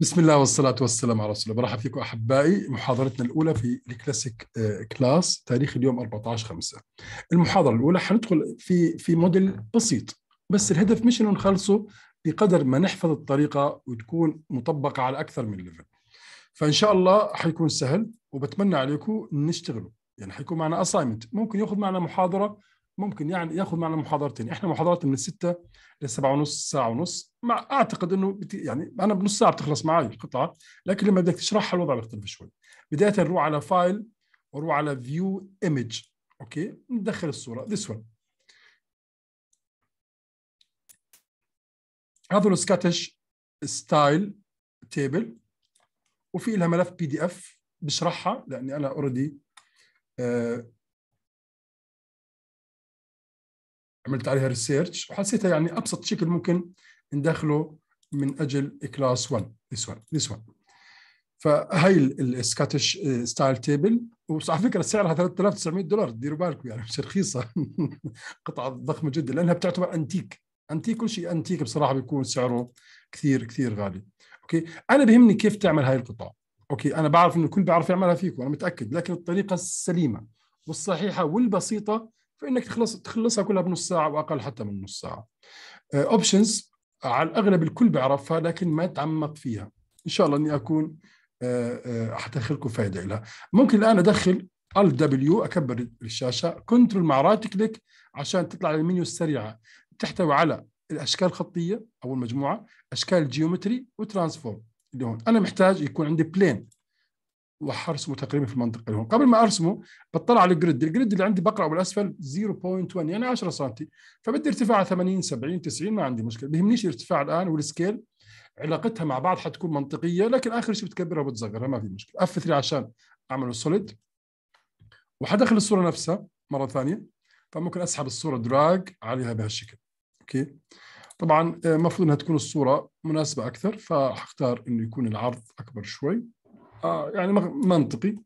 بسم الله والصلاة والسلام على رسول الله برحب فيكم أحبائي محاضرتنا الأولى في الكلاسيك آه، كلاس تاريخ اليوم 14 5 المحاضرة الأولى حندخل في في موديل بسيط بس الهدف مش إنه نخلصه بقدر ما نحفظ الطريقة وتكون مطبقة على أكثر من ليفل فإن شاء الله حيكون سهل وبتمنى عليكم نشتغلوا يعني حيكون معنا أسايمنت ممكن ياخذ معنا محاضرة ممكن يعني ياخذ معنا محاضرتين احنا محاضرات من الستة 7 ونص ساعة ونص مع اعتقد انه بت... يعني انا بنص ساعة بتخلص معي القطعة لكن لما بدك تشرحها الوضع بيختلف شوي بداية نروح على فايل ونروح على فيو ايمج اوكي ندخل الصورة this one هذا السكاتش ستايل تيبل وفي لها ملف بي دي اف بشرحها لاني انا اوريدي آه، عملت عليها ريسيرش وحسيتها يعني ابسط شكل ممكن ندخله من اجل كلاس 1 ذيس 1 ذيس 1 فهي السكاتش ستايل تيبل وعلى فكره سعرها 3900 دولار ديروا بالكم يعني مش رخيصه قطعه ضخمه جدا لانها بتعتبر انتيك انتيك كل شيء انتيك بصراحه بيكون سعره كثير كثير غالي اوكي انا بهمني كيف تعمل هاي القطع اوكي انا بعرف انه الكل بيعرف يعملها فيكم انا متاكد لكن الطريقه السليمه والصحيحه والبسيطه فانك تخلص تخلصها كلها بنص ساعه واقل حتى من نص ساعه اوبشنز آه، على الاغلب الكل بيعرفها لكن ما تعمق فيها ان شاء الله اني اكون آه، آه، حتدخل لكم فائده لها ممكن الان ادخل ال دبليو اكبر الشاشه كنترول مع رايت كليك عشان تطلع للمنيو السريعه تحتوي على الاشكال الخطيه او المجموعه اشكال الجيومتري وترانسفورم اللي هون انا محتاج يكون عندي بلين راح ارسمه تقريبا في المنطقه هون قبل ما ارسمه بطلع على الجريد الجريد اللي عندي بقرا بالاسفل 0.1 يعني 10 سم فبدي ارتفاع 80 70 90 ما عندي مشكله بيهمنيش الارتفاع الان والسكيل علاقتها مع بعض حتكون منطقيه لكن اخر شيء بتكبرها وبتصغرها ما في مشكله اف 3 عشان اعمل سوليد وحدخل الصوره نفسها مره ثانيه فممكن اسحب الصوره دراج عليها بهالشكل اوكي طبعا المفروض آه، انها تكون الصوره مناسبه اكثر فحختار انه يكون العرض اكبر شوي اه يعني منطقي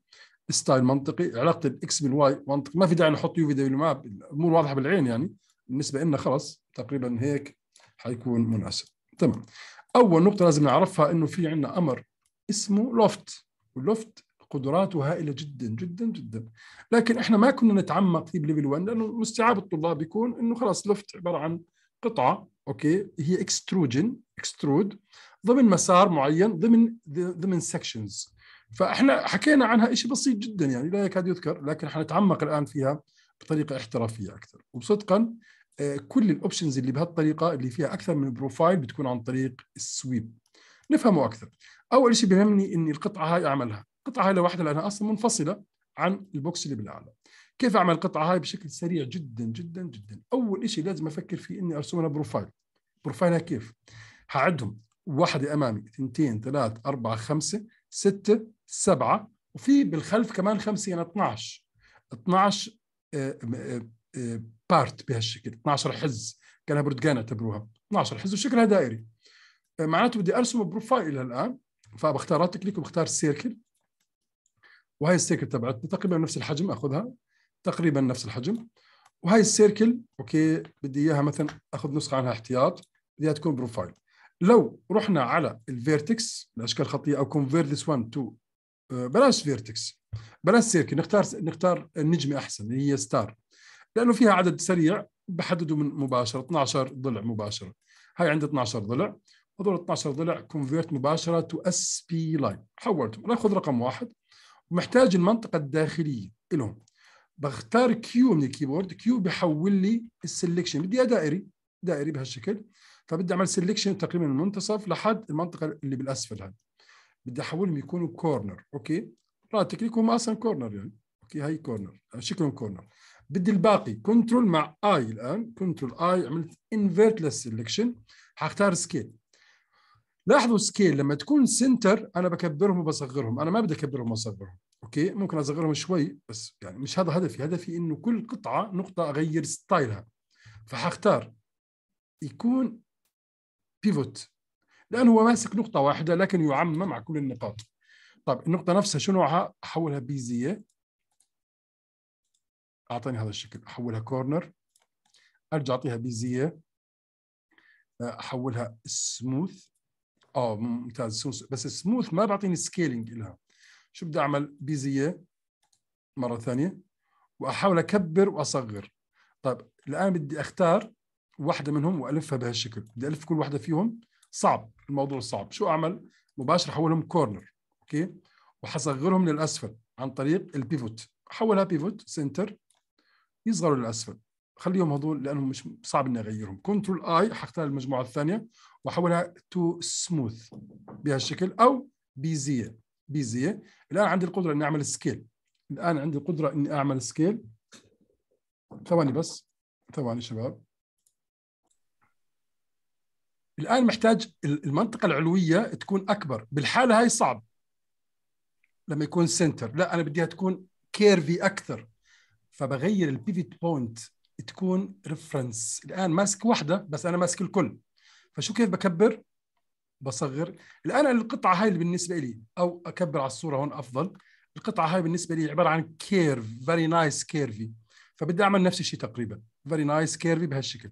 ستايل منطقي علاقه الاكس بالواي منطقي ما في داعي نحط يو في دبليو ماب الامور واضحه بالعين يعني بالنسبه لنا خلاص تقريبا هيك حيكون مناسب تمام اول نقطه لازم نعرفها انه في عندنا امر اسمه لوفت واللوفت قدراته هائله جدا جدا جدا لكن احنا ما كنا نتعمق فيه بليفل 1 لانه مستيعاب الطلاب بيكون انه خلاص لوفت عباره عن قطعه اوكي هي اكستروجن اكسترود ضمن مسار معين ضمن ضمن سكشنز فاحنا حكينا عنها شيء بسيط جدا يعني لا يكاد يذكر لكن حنتعمق الان فيها بطريقه احترافيه اكثر وصدقا آه، كل الاوبشنز اللي بهالطريقه اللي فيها اكثر من بروفايل بتكون عن طريق السويب نفهمه اكثر اول شيء بيهمني اني القطعه هاي اعملها القطعه هاي لوحدها لانها اصلا منفصله عن البوكس اللي بالاعلى كيف اعمل القطعه هاي بشكل سريع جدا جدا جدا اول شيء لازم افكر فيه اني ارسم لها بروفايل بروفايلها كيف هعدهم واحدة أمامي اثنتين ثلاث أربعة خمسة ستة سبعة وفي بالخلف كمان خمسة يعني 12 12 بارت بهالشكل 12 حز كانها برتقانة اعتبروها 12 حز وشكلها دائري آه، معناته بدي ارسم بروفايل الان فبختار رايت كليك وبختار سيركل وهي السيركل تبعتنا تقريبا نفس الحجم اخذها تقريبا نفس الحجم وهي السيركل اوكي بدي اياها مثلا اخذ نسخه عنها احتياط بدي اياها تكون بروفايل لو رحنا على الفيرتكس الاشكال الخطيه او كونفيرت ذس 1 تو آه، بلاش فيرتكس بلاش سيركي نختار نختار النجمه احسن اللي هي ستار لانه فيها عدد سريع بحدده من مباشره 12 ضلع مباشره هاي عندي 12 ضلع هذول 12 ضلع كونفيرت مباشره تو اس بي لاين حولتهم ناخذ رقم واحد ومحتاج المنطقه الداخليه لهم بختار كيو من الكيبورد كيو بحول لي السلكشن بدي اياه دائري دائري بهالشكل فبدي اعمل سلكشن تقريبا من المنتصف لحد المنطقه اللي بالاسفل هذه بدي احولهم يكونوا كورنر اوكي راه تكنيك هم اصلا كورنر يعني اوكي هاي كورنر آه، شكلهم كورنر بدي الباقي كنترول مع اي الان كنترول اي عملت انفيرت للسلكشن حختار سكيل لاحظوا سكيل لما تكون سنتر انا بكبرهم وبصغرهم انا ما بدي اكبرهم واصغرهم اوكي ممكن اصغرهم شوي بس يعني مش هذا هدفي هدفي انه كل قطعه نقطه اغير ستايلها فحختار يكون بيفوت لأنه هو ماسك نقطة واحدة لكن يعمم على كل النقاط طيب النقطة نفسها شو نوعها أحولها بيزية أعطيني هذا الشكل أحولها كورنر أرجع أعطيها بيزية أه، أحولها سموث آه ممتاز سموث. بس سموث ما بعطيني سكيلينج لها شو بدي أعمل بيزية مرة ثانية وأحاول أكبر وأصغر طيب الآن بدي أختار واحدة منهم وألفها بهالشكل بدي ألف كل واحدة فيهم صعب الموضوع صعب شو اعمل مباشر حولهم كورنر اوكي وحصغرهم للاسفل عن طريق البيفوت حولها بيفوت سنتر يصغروا للاسفل خليهم هذول لانهم مش صعب اني اغيرهم كنترول اي حختار المجموعه الثانيه واحولها تو سموث بهالشكل او بيزيه بيزيه الان عندي القدره اني اعمل سكيل الان عندي القدره اني اعمل سكيل ثواني بس ثواني شباب الان محتاج المنطقه العلويه تكون اكبر بالحاله هاي صعب لما يكون سنتر لا انا بديها تكون كيرفي اكثر فبغير البيفت بوينت تكون ريفرنس الان ماسك واحده بس انا ماسك الكل فشو كيف بكبر بصغر الان القطعه هاي اللي بالنسبه لي او اكبر على الصوره هون افضل القطعه هاي بالنسبه لي عباره عن كيرف فيري نايس كيرفي فبدي اعمل نفس الشيء تقريبا فيري نايس كيرفي بهالشكل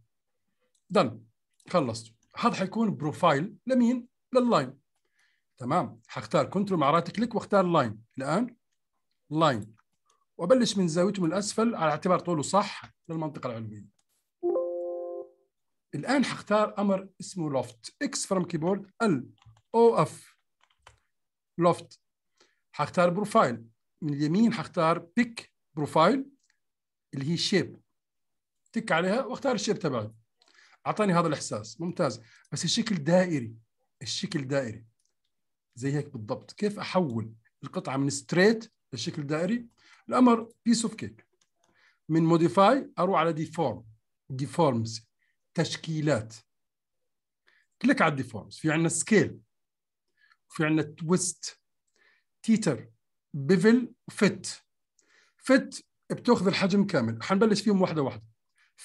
دن خلصت هذا حيكون بروفايل لمين؟ لللاين تمام حختار كنترول مع رايت كليك واختار لاين الان لاين وابلش من زاويته من الاسفل على اعتبار طوله صح للمنطقه العلويه الان حختار امر اسمه لوفت اكس فروم كيبورد ال او اف لوفت حختار بروفايل من اليمين حختار بيك بروفايل اللي هي شيب تك عليها واختار الشيب تبعي اعطاني هذا الاحساس ممتاز بس الشكل دائري الشكل دائري زي هيك بالضبط كيف احول القطعه من ستريت لشكل دائري الامر بيس اوف كيك من موديفاي اروح على ديفورم ديفورمز تشكيلات كليك على الديفورمز في عندنا سكيل في عندنا تويست تيتر بيفل فيت فت بتاخذ الحجم كامل حنبلش فيهم واحده واحده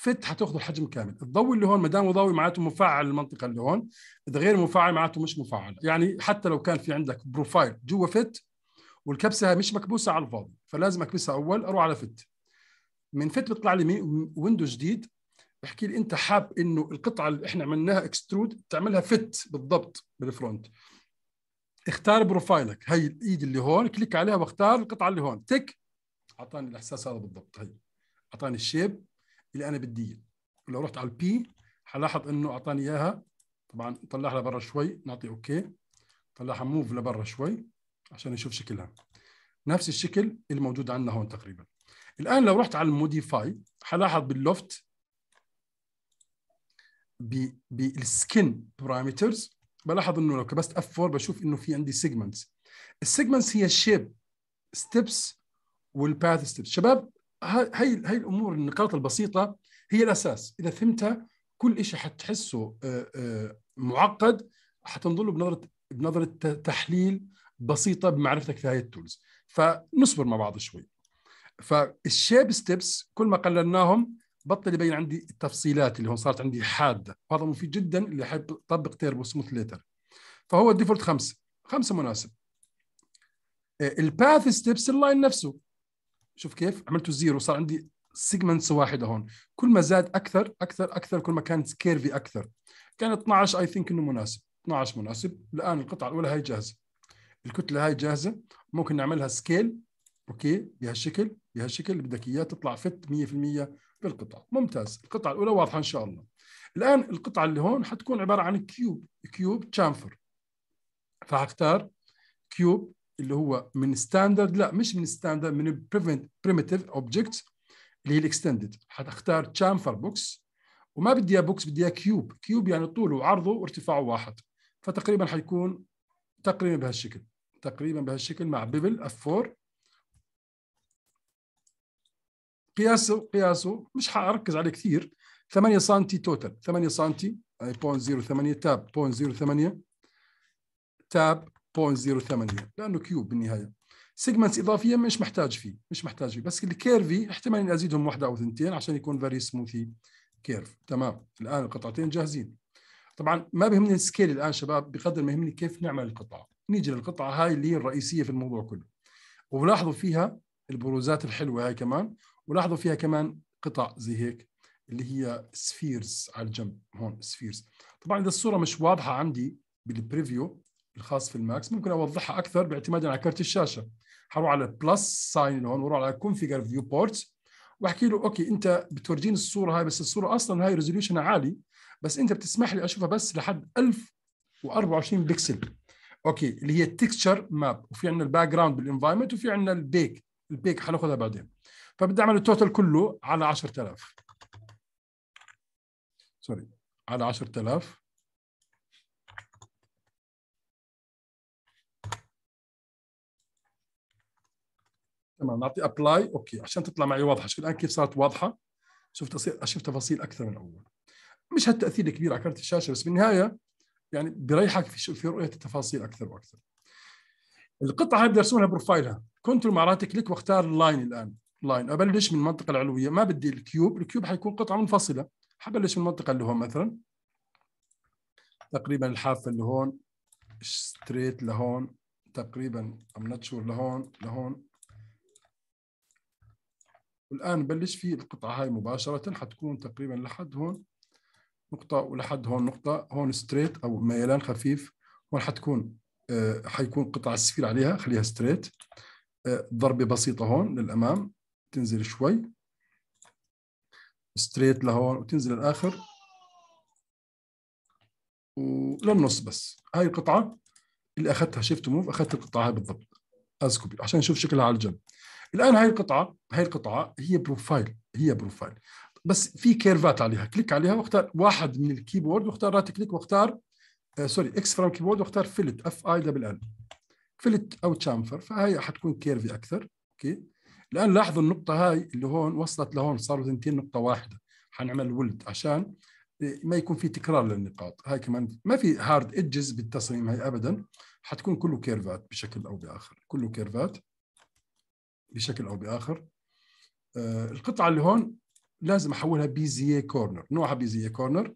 فت حتاخذ الحجم كامل الضوء اللي هون ما دام ضوئي معناته مفعل المنطقه اللي هون اذا غير مفعل معناته مش مفعل يعني حتى لو كان في عندك بروفايل جوا فت والكبسه مش مكبوسه على الفاضي فلازم اكبسها اول اروح على فت من فت بيطلع لي ويندو جديد بحكي لي انت حاب انه القطعه اللي احنا عملناها اكسترود تعملها فت بالضبط بالفرونت اختار بروفايلك هي الايد اللي هون كليك عليها واختار القطعه اللي هون تك اعطاني الاحساس هذا بالضبط هي اعطاني الشيب اللي انا بدي اياه ولو رحت على البي حلاحظ انه اعطاني اياها طبعا طلعها لبرا شوي نعطي اوكي طلعها موف لبرا شوي عشان نشوف شكلها نفس الشكل الموجود عندنا هون تقريبا الان لو رحت على الموديفاي حلاحظ باللوفت بالسكن بارامترز بلاحظ انه لو كبست اف 4 بشوف انه في عندي سيجمنتس السيجمنتس هي الشيب ستيبس والباث ستيبس شباب هاي هاي الامور النقاط البسيطه هي الاساس اذا فهمتها كل شيء حتحسه آه، آه، معقد حتنظر له بنظره بنظره تحليل بسيطه بمعرفتك في هاي التولز فنصبر مع بعض شوي فالشيب ستيبس كل ما قللناهم بطل يبين عندي التفصيلات اللي هون صارت عندي حاده وهذا مفيد جدا اللي حابب يطبق تيربو سموث ليتر فهو الديفولت خمسه خمسه مناسب الباث ستيبس اللاين نفسه شوف كيف عملته زيرو صار عندي سيجمنتس واحده هون كل ما زاد اكثر اكثر اكثر كل ما كانت كيرفي اكثر كان 12 اي ثينك انه مناسب 12 مناسب الان القطعه الاولى هاي جاهزه الكتله هاي جاهزه ممكن نعملها سكيل اوكي بهالشكل بهالشكل اللي بدك اياه تطلع فت 100% بالقطعه ممتاز القطعه الاولى واضحه ان شاء الله الان القطعه اللي هون حتكون عباره عن كيوب كيوب تشامفر فحختار كيوب اللي هو من ستاندرد لا مش من ستاندرد من بريميتيف اوبجكت اللي هي الاكستندد حتختار تشامفر بوكس وما بدي اياه بوكس بدي اياه كيوب كيوب يعني طوله وعرضه وارتفاعه واحد فتقريبا حيكون تقريبا بهالشكل تقريبا بهالشكل مع بيبل اف 4 قياسه قياسه مش حركز عليه كثير 8 سم توتال 8 سم اي 0.08 تاب 0.08 تاب 0.08 لانه كيوب بالنهايه سيجمنتس اضافيه مش محتاج فيه مش محتاج فيه بس الكيرفي احتمال اني ازيدهم واحده او اثنتين عشان يكون فيري سموثي كيرف تمام الان القطعتين جاهزين طبعا ما بيهمني السكيل الان شباب بقدر ما يهمني كيف نعمل القطعه نيجي للقطعه هاي اللي هي الرئيسيه في الموضوع كله ولاحظوا فيها البروزات الحلوه هاي كمان ولاحظوا فيها كمان قطع زي هيك اللي هي سفيرز على الجنب هون سفيرز طبعا اذا الصوره مش واضحه عندي بالبريفيو الخاص في الماكس ممكن اوضحها اكثر باعتمادا على كرت الشاشه حروح على بلس ساين هون واروح على كونفيجر فيو بورت واحكي له اوكي انت بتورجيني الصوره هاي بس الصوره اصلا هاي ريزوليوشن عالي بس انت بتسمح لي اشوفها بس لحد 1024 بكسل اوكي اللي هي التكستشر ماب وفي عندنا الباك جراوند بالانفايرمنت وفي عندنا البيك البيك حناخذها بعدين فبدي اعمل التوتال كله على 10000 سوري على 10000 تمام نعطي ابلاي اوكي عشان تطلع معي واضحه شوف الان كيف صارت واضحه شوف تصير اشوف تفاصيل اكثر من اول مش هالتاثير الكبير على كرت الشاشه بس بالنهايه يعني بيريحك في في رؤيه التفاصيل اكثر واكثر القطعه هاي بدي ارسمها بروفايلها كنترول مع رايت كليك واختار اللاين الان لاين ابلش من المنطقه العلويه ما بدي الكيوب الكيوب حيكون قطعه منفصله حبلش من المنطقه اللي هون مثلا تقريبا الحافه اللي هون ستريت لهون تقريبا ام نوت شور لهون لهون والان بلش في القطعه هاي مباشره حتكون تقريبا لحد هون نقطه ولحد هون نقطه هون ستريت او ميلان خفيف هون حتكون آه حيكون قطع السفير عليها خليها ستريت آه ضربه بسيطه هون للامام تنزل شوي ستريت لهون وتنزل الاخر وللنص بس هاي القطعه اللي اخذتها شيفت موف اخذت القطعه هاي بالضبط اسكوبي عشان نشوف شكلها على الجنب الان هاي القطعه هاي القطعه هي بروفايل هي بروفايل بس في كيرفات عليها كليك عليها واختار واحد من الكيبورد واختار رايت كليك واختار آه سوري اكس فروم كيبورد واختار فيلت اف اي دبل ان فيلت او تشامفر فهي حتكون كيرفي اكثر اوكي الان لاحظوا النقطه هاي اللي هون وصلت لهون صاروا ثنتين نقطه واحده حنعمل ولد عشان آه، ما يكون في تكرار للنقاط هاي كمان ما في هارد ايدجز بالتصميم هاي ابدا حتكون كله كيرفات بشكل او باخر كله كيرفات بشكل او باخر آه، القطعه اللي هون لازم احولها بي زي كورنر نوعها بي زي كورنر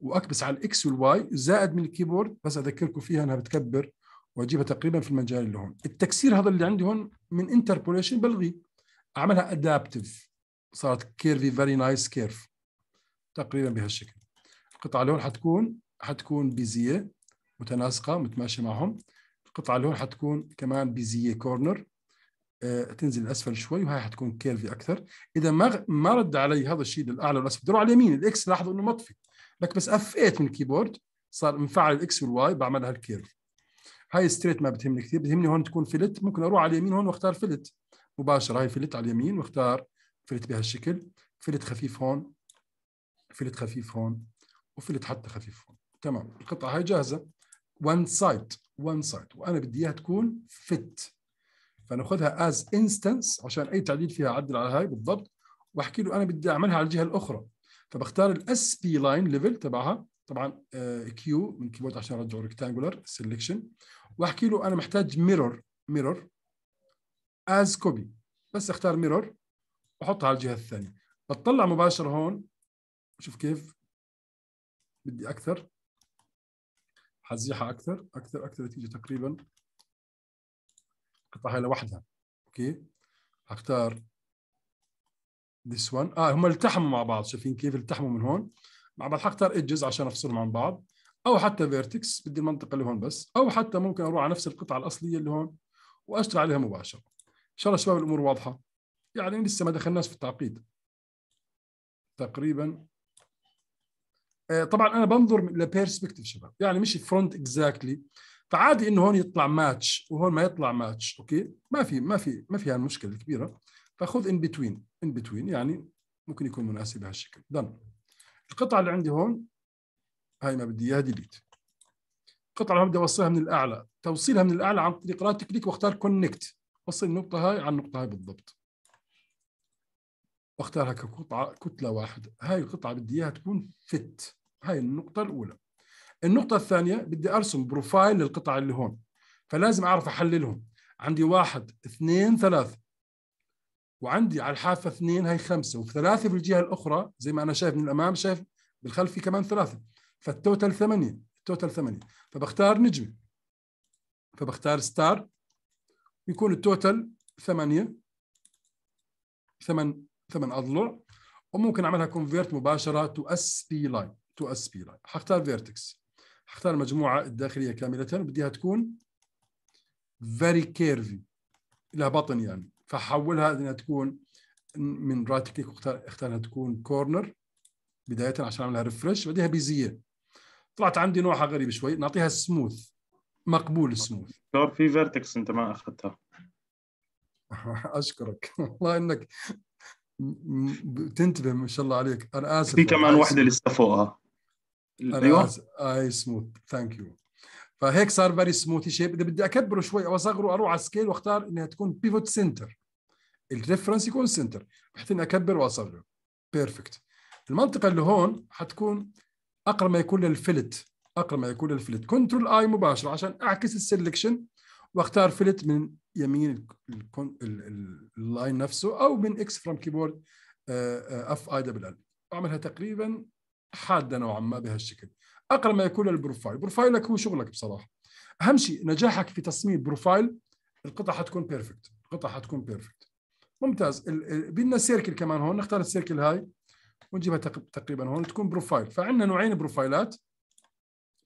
واكبس على الاكس والواي زائد من الكيبورد بس اذكركم فيها انها بتكبر واجيبها تقريبا في المجال اللي هون التكسير هذا اللي عندي هون من انتربوليشن بلغيه اعملها ادابتيف صارت كيرفي فيري نايس كيرف تقريبا بهالشكل القطعه اللي هون حتكون حتكون بيزيه متناسقه متماشيه معهم القطعه اللي هون حتكون كمان بيزيه كورنر آه، تنزل لاسفل شوي وهي حتكون كيرفي اكثر اذا ما ما رد علي هذا الشيء للاعلى والاسفل دور على اليمين الاكس لاحظ انه مطفي لك بس افيت من الكيبورد صار مفعل الاكس والواي بعملها الكيرف هاي ستريت ما بتهمني كثير بتهمني هون تكون فلت ممكن اروح على اليمين هون واختار فلت مباشره هاي فلت على اليمين واختار فلت بهالشكل فلت خفيف هون فلت خفيف هون وفلت حتى خفيف هون تمام القطعه هاي جاهزه وان سايد وان سايد وانا بدي اياها تكون فت فناخذها از انستنس عشان اي تعديل فيها اعدل على هاي بالضبط واحكي له انا بدي اعملها على الجهه الاخرى فبختار الاس بي لاين ليفل تبعها طبعا كيو آه، من كيبورد عشان ارجعه ريكتانجولار سيلكشن واحكي له انا محتاج ميرور ميرور از كوبي بس اختار ميرور واحطها على الجهه الثانيه بتطلع مباشره هون شوف كيف بدي اكثر حزيحها اكثر اكثر اكثر نتيجه تقريبا القطعه هاي لوحدها اوكي اختار this one اه هم التحموا مع بعض شايفين كيف التحموا من هون مع بعض حختار edges عشان افصلهم عن بعض او حتى vertex بدي المنطقه اللي هون بس او حتى ممكن اروح على نفس القطعه الاصليه اللي هون واشتغل عليها مباشره ان شاء الله شباب الامور واضحه يعني لسه ما دخلناش في التعقيد تقريبا آه، طبعا انا بنظر لبيرسبكتيف شباب يعني مش فرونت اكزاكتلي exactly. فعادي انه هون يطلع ماتش وهون ما يطلع ماتش اوكي ما في ما في ما في هالمشكله الكبيره فخذ ان بتوين ان بتوين يعني ممكن يكون مناسب بهالشكل دن القطعه اللي عندي هون هاي ما بدي اياها ديليت القطعه اللي بدي اوصلها من الاعلى توصيلها من الاعلى عن طريق رايت كليك واختار كونكت وصل النقطه هاي عن النقطه هاي بالضبط واختارها كقطعه كتله واحده هاي القطعه بدي اياها تكون فت هاي النقطه الاولى النقطة الثانية بدي أرسم بروفايل للقطع اللي هون فلازم أعرف أحللهم عندي واحد اثنين ثلاثة وعندي على الحافة اثنين هي خمسة وثلاثة في الجهة الأخرى زي ما أنا شايف من الأمام شايف بالخلف في كمان ثلاثة فالتوتال ثمانية التوتال ثمانية فبختار نجمة فبختار ستار يكون التوتال ثمانية ثمان ثمان أضلع وممكن أعملها كونفيرت مباشرة تو اس بي لاين تو اس بي لاين حختار فيرتكس اختار المجموعه الداخليه كامله بديها تكون very curvy لها بطن يعني فحولها انها تكون من رايت كليك اختار اختارها تكون كورنر بدايه عشان اعملها ريفرش بعديها بيزيه طلعت عندي نوعها غريب شوي نعطيها سموث مقبول سموث دور في فيرتكس انت ما اخذتها اشكرك والله انك تنتبه ما شاء الله عليك انا اسف في كمان واحده لسه فوقها ايوه اي سموث ثانك يو فهيك صار فيري سموث شيب اذا بدي اكبره شوي او اصغره اروح على سكيل واختار انها تكون بيفوت سنتر الريفرنس يكون سنتر بحيث اني اكبر واصغره بيرفكت المنطقه اللي هون حتكون اقرب ما يكون للفلت اقرب ما يكون للفلت كنترول اي مباشره عشان اعكس السلكشن واختار فلت من يمين اللاين نفسه او من اكس فروم كيبورد اف اي دبل ال اعملها تقريبا حاده نوعا ما بهالشكل اقرب ما يكون للبروفايل بروفايلك هو شغلك بصراحه اهم شيء نجاحك في تصميم بروفايل القطعه حتكون بيرفكت القطعه حتكون بيرفكت ممتاز بدنا سيركل كمان هون نختار السيركل هاي ونجيبها تقريبا هون تكون بروفايل فعندنا نوعين بروفايلات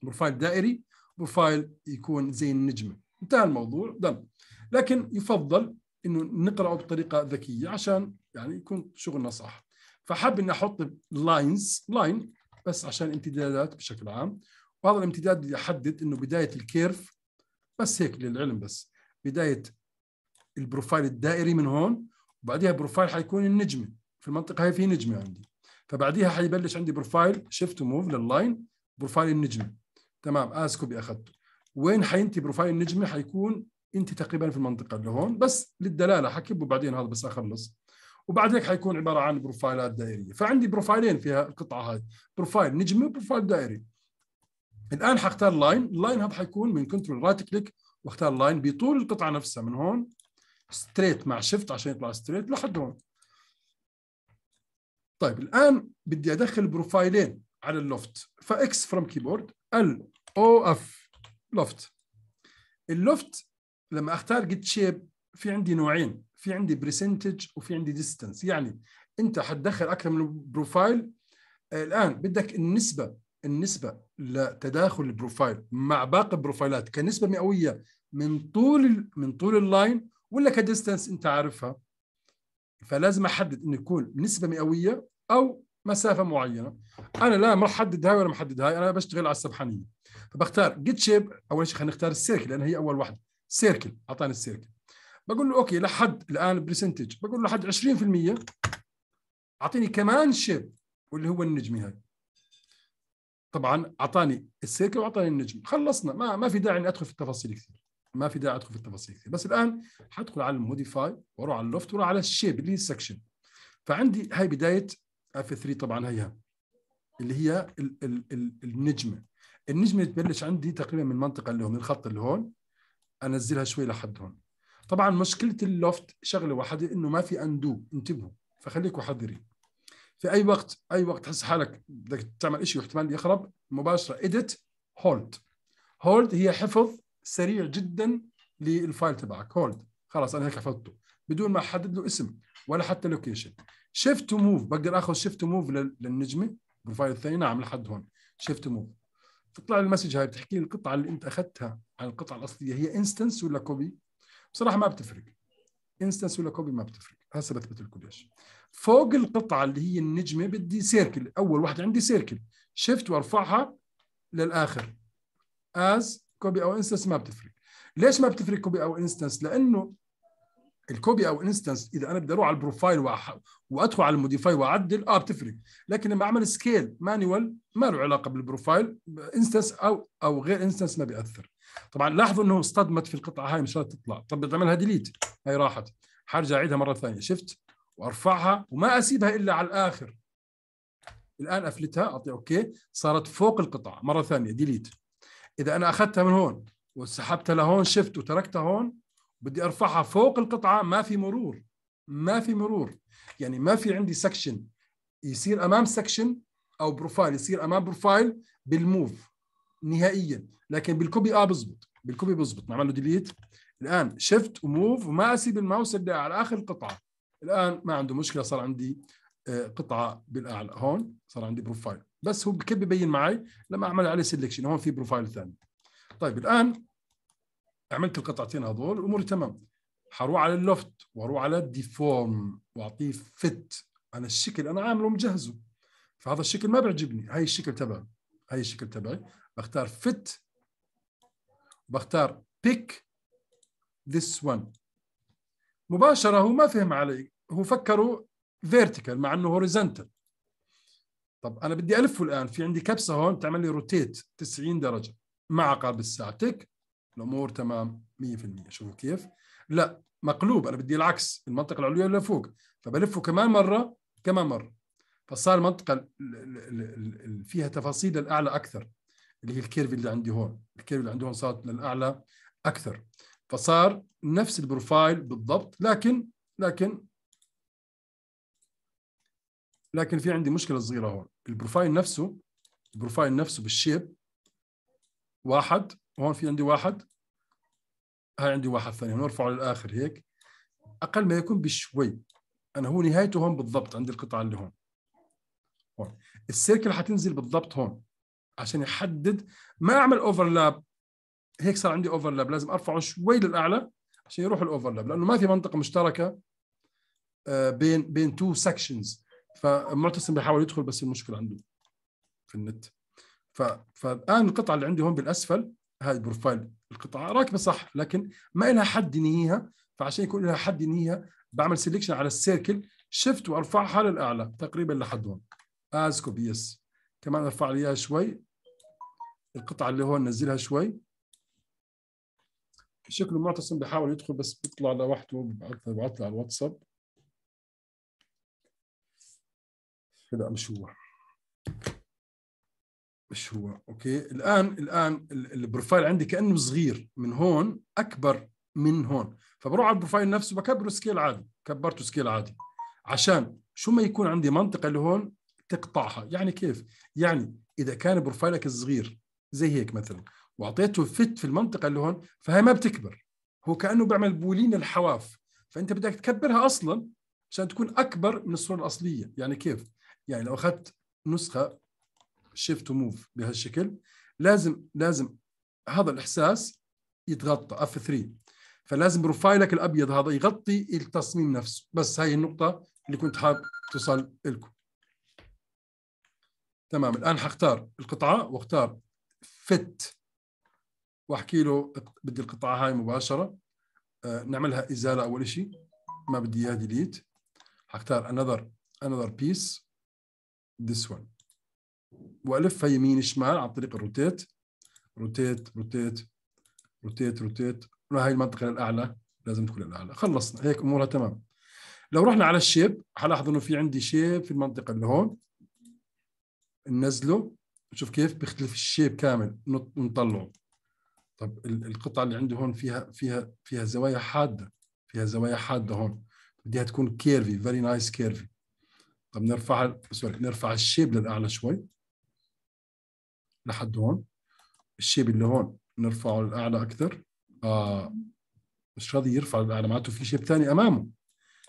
بروفايل دائري بروفايل يكون زي النجمه انتهى الموضوع دم لكن يفضل انه نقراه بطريقه ذكيه عشان يعني يكون شغلنا صح فحاب اني احط لاينز لاين بس عشان امتدادات بشكل عام وهذا الامتداد يحدد انه بدايه الكيرف بس هيك للعلم بس بدايه البروفايل الدائري من هون وبعديها بروفايل حيكون النجمه في المنطقه هي في نجمه عندي فبعديها حيبلش عندي بروفايل شيفت موف لللاين بروفايل النجمه تمام از كوبي اخذته وين حينتهي بروفايل النجمه حيكون انت تقريبا في المنطقه اللي هون بس للدلاله حكب وبعدين هذا بس اخلص وبعد هيك حيكون عباره عن بروفايلات دائريه فعندي بروفايلين في القطعه هاي بروفايل نجمه وبروفايل دائري الان حختار لاين اللاين هذا حيكون من كنترول رايت كليك واختار لاين بطول القطعه نفسها من هون ستريت مع شيفت عشان يطلع ستريت لحد هون طيب الان بدي ادخل بروفايلين على اللوفت فاكس فروم كيبورد ال او اف لوفت اللوفت لما اختار جيت شيب في عندي نوعين في عندي برسنتج وفي عندي ديستنس يعني انت حتدخل اكثر من بروفايل آه، الان بدك النسبه النسبه لتداخل البروفايل مع باقي البروفايلات كنسبه مئويه من طول من طول اللاين ولا كديستنس انت عارفها فلازم احدد انه يكون نسبه مئويه او مسافه معينه انا لا ما احدد هاي ولا محدد هاي انا بشتغل على السبحانيه فبختار جيت شيب اول شيء خلينا نختار السيركل لان هي اول واحده سيركل اعطاني السيركل بقول له اوكي لحد الان برسنتج بقول له لحد 20% اعطيني كمان شيب واللي هو النجمي هاي طبعا اعطاني السيركل واعطاني النجم خلصنا ما ما في داعي اني ادخل في التفاصيل كثير ما في داعي ادخل في التفاصيل كثير بس الان حدخل على الموديفاي واروح على اللوفت واروح على الشيب اللي هي السكشن فعندي هاي بدايه اف 3 طبعا هيها اللي هي ال ال ال النجمه النجمه تبلش عندي تقريبا من المنطقه اللي هون من الخط اللي هون انزلها شوي لحد هون طبعا مشكله اللوفت شغله واحده انه ما في اندو انتبهوا فخليكم حذرين في اي وقت اي وقت تحس حالك بدك تعمل شيء واحتمال يخرب مباشره اديت هولد هولد هي حفظ سريع جدا للفايل تبعك هولد خلاص انا هيك حفظته بدون ما احدد له اسم ولا حتى لوكيشن شيفت تو موف بقدر اخذ شيفت تو موف للنجمه البروفايل الثاني نعم لحد هون شيفت تو موف تطلع المسج هاي بتحكي لي القطعه اللي انت اخذتها عن القطعه الاصليه هي انستنس ولا كوبي بصراحه ما بتفرق انستنس ولا كوبي ما بتفرق هسه بثبت لكم ليش فوق القطعه اللي هي النجمه بدي سيركل اول واحد عندي سيركل شفت وارفعها للاخر از كوبي او انستنس ما بتفرق ليش ما بتفرق كوبي او انستنس لانه الكوبي او انستنس اذا انا بدي اروح على البروفايل وادخل على الموديفاي واعدل اه بتفرق لكن لما اعمل سكيل مانيوال ما له علاقه بالبروفايل انستنس او او غير انستنس ما بياثر طبعا لاحظوا انه اصطدمت في القطعه هاي مشان تطلع طب بدي اعملها ديليت هاي راحت حرجع اعيدها مره ثانيه شفت وارفعها وما اسيبها الا على الاخر الان افلتها اعطي اوكي صارت فوق القطعه مره ثانيه ديليت اذا انا اخذتها من هون وسحبتها لهون شفت وتركتها هون بدي ارفعها فوق القطعه ما في مرور ما في مرور يعني ما في عندي سكشن يصير امام سكشن او بروفايل يصير امام بروفايل بالموف نهائيا لكن بالكوبي اه بزبط بالكوبي بزبط نعمل له ديليت الان شيفت وموف وما اسيب الماوس اللي على اخر قطعه الان ما عنده مشكله صار عندي آه، قطعه بالاعلى هون صار عندي بروفايل بس هو كيف ببين معي لما اعمل عليه سيلكشن هون في بروفايل ثاني طيب الان عملت القطعتين هذول اموري تمام حروح على اللوفت واروح على الديفورم واعطيه فت انا الشكل انا عامله مجهزه فهذا الشكل ما بيعجبني هاي الشكل تبعي هاي الشكل تبعي بختار fit بختار pick this one مباشرة هو ما فهم علي هو فكره vertical مع انه horizontal طب انا بدي الفه الان في عندي كبسه هون تعمل لي روتيت 90 درجه مع عقارب الساعه تك الامور تمام 100% شوفوا كيف لا مقلوب انا بدي العكس المنطقه العليا لفوق فبلفه كمان مره كمان مره فصار المنطقه اللي فيها تفاصيل الاعلى اكثر اللي هي الكيرف اللي عندي هون الكيرف اللي عندي هون صارت للاعلى اكثر فصار نفس البروفايل بالضبط لكن لكن لكن في عندي مشكله صغيره هون البروفايل نفسه البروفايل نفسه بالشيب واحد هون في عندي واحد هاي عندي واحد ثاني نرفعه للاخر هيك اقل ما يكون بشوي انا هو نهايته هون بالضبط عند القطعه اللي هون هون السيركل حتنزل بالضبط هون عشان يحدد ما اعمل اوفرلاب هيك صار عندي اوفرلاب لازم ارفعه شوي للاعلى عشان يروح الاوفرلاب لانه ما في منطقه مشتركه آه، بين بين تو سكشنز فمعتصم بيحاول يدخل بس المشكله عنده في النت ف... فالان القطعه اللي عندي هون بالاسفل هاي بروفايل القطعه راكبه صح لكن ما لها حد ينهيها فعشان يكون لها حد ينهيها بعمل سيلكشن على السيركل شفت وارفعها للاعلى تقريبا لحد هون از كوبي يس كمان ارفع لي اياها شوي القطعه اللي هون نزلها شوي شكله معتصم بحاول يدخل بس بيطلع لوحده ببعث ببعث على الواتساب لا مش هو مش هو اوكي الان الان البروفايل عندي كانه صغير من هون اكبر من هون فبروح على البروفايل نفسه بكبره سكيل عادي كبرته سكيل عادي عشان شو ما يكون عندي منطقه اللي هون تقطعها يعني كيف يعني اذا كان بروفايلك صغير زي هيك مثلا واعطيته فت في المنطقه اللي هون فهي ما بتكبر هو كانه بيعمل بولين الحواف فانت بدك تكبرها اصلا عشان تكون اكبر من الصوره الاصليه يعني كيف يعني لو اخذت نسخه شيفت وموف بهالشكل لازم لازم هذا الاحساس يتغطى اف 3 فلازم بروفايلك الابيض هذا يغطي التصميم نفسه بس هاي النقطه اللي كنت حاب توصل لكم تمام الان حختار القطعه واختار فت واحكي له بدي القطعه هاي مباشره آه، نعملها ازاله اول شيء ما بدي اياها ديليت حختار انذر انذر بيس ذس one والفها يمين شمال عن طريق الروتيت روتيت روتيت روتيت روتيت هاي المنطقه للاعلى لازم تكون للاعلى خلصنا هيك امورها تمام لو رحنا على الشيب حلاحظ انه في عندي شيب في المنطقه اللي هون ننزله شوف كيف بيختلف الشيب كامل نطلعه طب القطعه اللي عندي هون فيها فيها فيها زوايا حاده فيها زوايا حاده هون بديها تكون كيرفي فيري نايس كيرفي طب نرفع سوري نرفع الشيب للاعلى شوي لحد هون الشيب اللي هون نرفعه للاعلى اكثر آه مش راضي يرفع للاعلى معناته في شيب ثاني امامه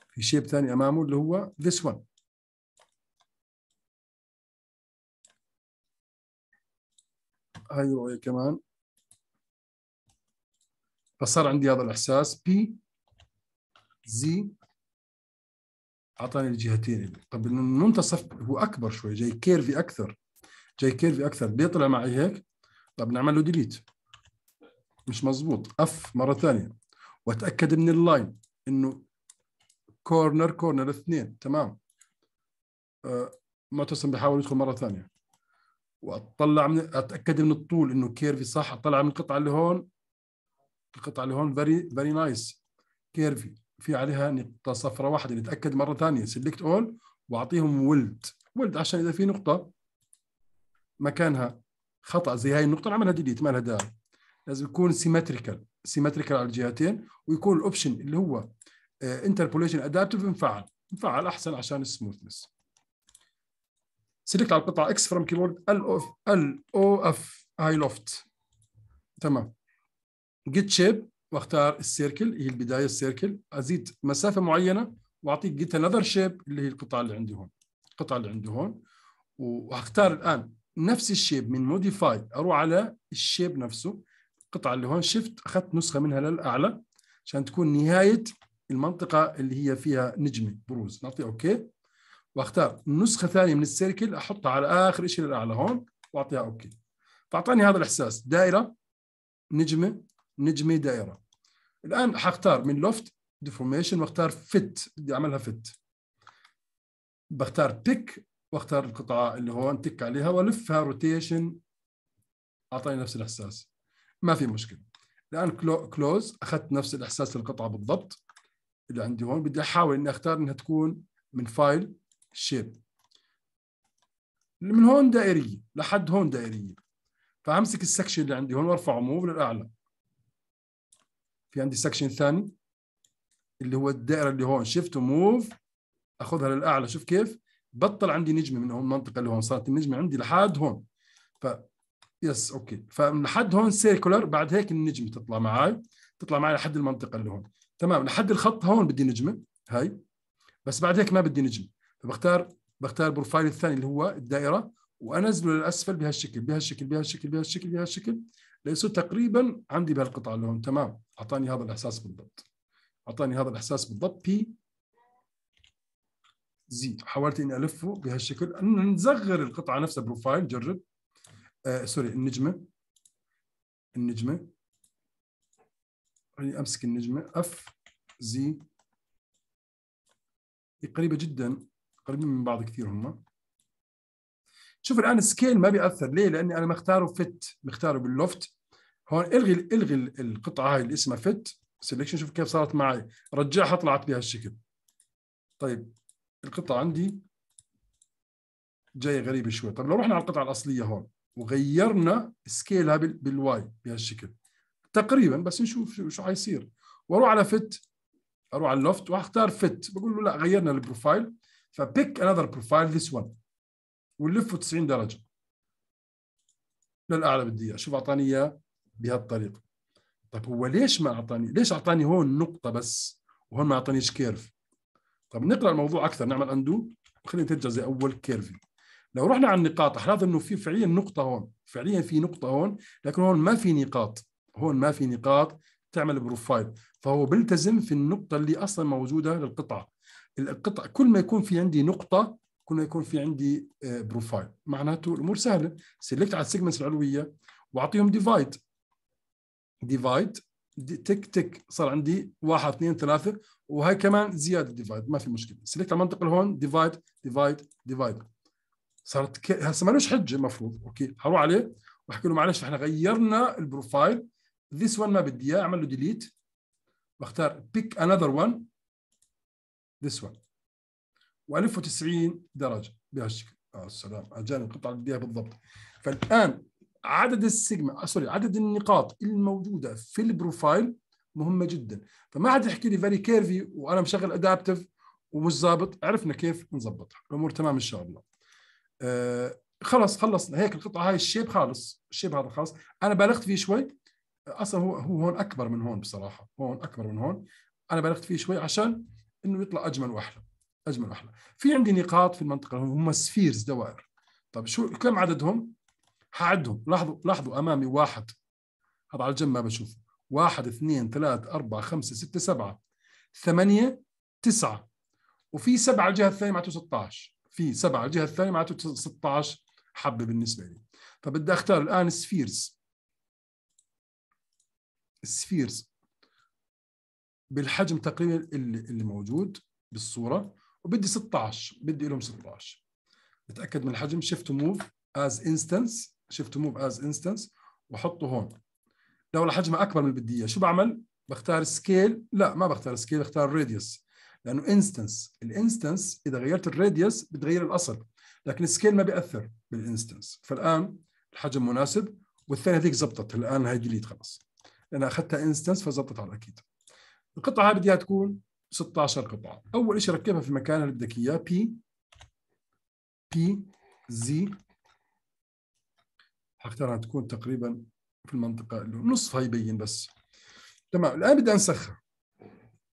في شيب ثاني امامه اللي هو ذس one هاي رؤيه أيوة، كمان فصار عندي هذا الاحساس بي زي اعطاني الجهتين طب المنتصف هو اكبر شوي جاي كيرفي اكثر جاي كيرفي اكثر بيطلع معي هيك طب نعمل له ديليت مش مزبوط اف مره ثانيه واتاكد من اللاين انه كورنر كورنر اثنين تمام آه معتصم بحاول يدخل مره ثانيه واطلع من اتاكد من الطول انه كيرفي صح اطلع من القطعه اللي هون القطعه اللي هون فيري فيري نايس كيرفي في عليها نقطه صفراء واحده نتاكد مره ثانيه سيلكت اول واعطيهم ولد ولد عشان اذا في نقطه مكانها خطا زي هاي النقطه نعملها ديليت ما لها داعي لازم يكون سيمتريكال سيمتريكال على الجهتين ويكون الاوبشن اللي هو انتربوليشن ادابتيف مفعل مفعل احسن عشان السموثنس سيلكت على القطعه اكس فروم كيبورد ال او اف ال او اف هاي لوفت تمام جيت شيب واختار السيركل هي البدايه السيركل ازيد مسافه معينه واعطيك جيت انذر شيب اللي هي القطعه اللي عندي هون القطعه اللي عندي هون واختار الان نفس الشيب من موديفاي اروح على الشيب نفسه القطعه اللي هون شفت اخذت نسخه منها للاعلى عشان تكون نهايه المنطقه اللي هي فيها نجمه بروز نعطي اوكي واختار نسخه ثانيه من السيركل احطها على اخر شيء للاعلى هون واعطيها اوكي فاعطاني هذا الاحساس دائره نجمه نجمه دائره الان حختار من لوفت ديفورميشن واختار فت بدي اعملها فت بختار تك واختار القطعه اللي هون تك عليها والفها روتيشن اعطاني نفس الاحساس ما في مشكله الان كلوز اخذت نفس الاحساس للقطعه بالضبط اللي عندي هون بدي احاول اني اختار انها تكون من فايل الشيب من هون دائريه لحد هون دائريه فامسك السكشن اللي عندي هون وارفعه موف للاعلى في عندي سكشن ثاني اللي هو الدائره اللي هون شيفت وموف اخذها للاعلى شوف كيف بطل عندي نجمه من هون المنطقه اللي هون صارت النجمه عندي لحد هون ف يس اوكي فمن لحد هون سيركولر بعد هيك النجمه تطلع معي تطلع معي لحد المنطقه اللي هون تمام لحد الخط هون بدي نجمه هاي بس بعد هيك ما بدي نجمه فبختار بختار بروفايل الثاني اللي هو الدائره وانزله للاسفل بهالشكل بهالشكل بهالشكل بهالشكل بهالشكل ليصير تقريبا عندي بهالقطعه اللون تمام اعطاني هذا الاحساس بالضبط اعطاني هذا الاحساس بالضبط بي زي حاولت اني الفه بهالشكل نصغر القطعه نفسها بروفايل جرب آه سوري النجمه النجمه خليني امسك النجمه اف زي قريبه جدا قريبين من بعض كثير هم شوف الان السكيل ما بياثر ليه؟ لاني انا مختاره فت مختاره باللوفت هون الغي الغي القطعه هاي اللي اسمها فت سلكشن شوف كيف صارت معي رجعها طلعت بهالشكل طيب القطعه عندي جايه غريبه شوي طيب لو رحنا على القطعه الاصليه هون وغيرنا سكيلها بالواي بهالشكل تقريبا بس نشوف شو شو حيصير واروح على فت اروح على اللوفت واختار فت بقول له لا غيرنا البروفايل فبيك انذر بروفايل ذيس وان ونلفه 90 درجه للاعلى بدي اياه شوف اعطاني اياه بهالطريقه طيب هو ليش ما اعطاني ليش اعطاني هون نقطه بس وهون ما اعطانيش كيرف طيب نقرا الموضوع اكثر نعمل اندو خلينا ترجع زي اول كيرفي لو رحنا على النقاط احلاف انه في فعليا نقطه هون فعليا في نقطه هون لكن هون ما في نقاط هون ما في نقاط تعمل بروفايل فهو بيلتزم في النقطه اللي اصلا موجوده للقطعه القطع كل ما يكون في عندي نقطة كل ما يكون في عندي بروفايل آه، معناته الأمور سهلة سيلكت على السيجمنتس العلوية وأعطيهم ديفايد ديفايد تك تك صار عندي واحد اثنين ثلاثة وهي كمان زيادة ديفايد ما في مشكلة سيلكت على المنطقة هون ديفايد ديفايد ديفايد صارت ك... هسه مالوش حجة المفروض اوكي هروح عليه واحكي له معلش احنا غيرنا البروفايل ذيس وان ما بدي اياه اعمل له ديليت بختار بيك انذر وان this one و1090 درجه بهالشكل يا آه، سلام اجاني القطعه اللي بديها بالضبط فالان عدد السيجما آه، سوري عدد النقاط الموجوده في البروفايل مهمه جدا فما حد يحكي لي فيري كيرفي وانا مشغل ادابتف ومش ظابط عرفنا كيف نظبطها الامور تمام ان شاء الله آه، خلص خلصنا هيك القطعه هاي الشيب خالص الشيب هذا خالص انا بالغت فيه شوي اصلا هو هو هون اكبر من هون بصراحه هون اكبر من هون انا بالغت فيه شوي عشان انه يطلع اجمل واحلى اجمل واحلى في عندي نقاط في المنطقه هم سفيرز دوائر طيب شو كم عددهم حعدهم لاحظوا لاحظوا امامي واحد هذا على الجنب ما بشوفه واحد اثنين ثلاث أربعة خمسة ستة سبعة ثمانية تسعة وفي سبعة على الجهة الثانية معناته 16 في سبعة على الجهة الثانية معناته 16 حبة بالنسبة لي فبدي طيب أختار الآن سفيرز سفيرز بالحجم تقريبا اللي, اللي موجود بالصوره وبدي 16 بدي لهم 16 بتاكد من الحجم شيفت موف از انستنس شيفت موف از انستنس واحطه هون لو الحجم اكبر من اللي بدي اياه شو بعمل؟ بختار سكيل لا ما بختار سكيل بختار راديوس لانه انستنس الانستنس اذا غيرت الراديوس بتغير الاصل لكن السكيل ما بياثر بالانستنس فالان الحجم مناسب والثانيه هذيك زبطت الان هي ديليت خلص لان اخذتها انستنس فزبطت على الاكيد القطعه بدها تكون 16 قطعه اول شيء ركبها في المكان اللي بدك اياه بي بي زي حختارها تكون تقريبا في المنطقه اللي نصفها يبين بس تمام الان بدي انسخها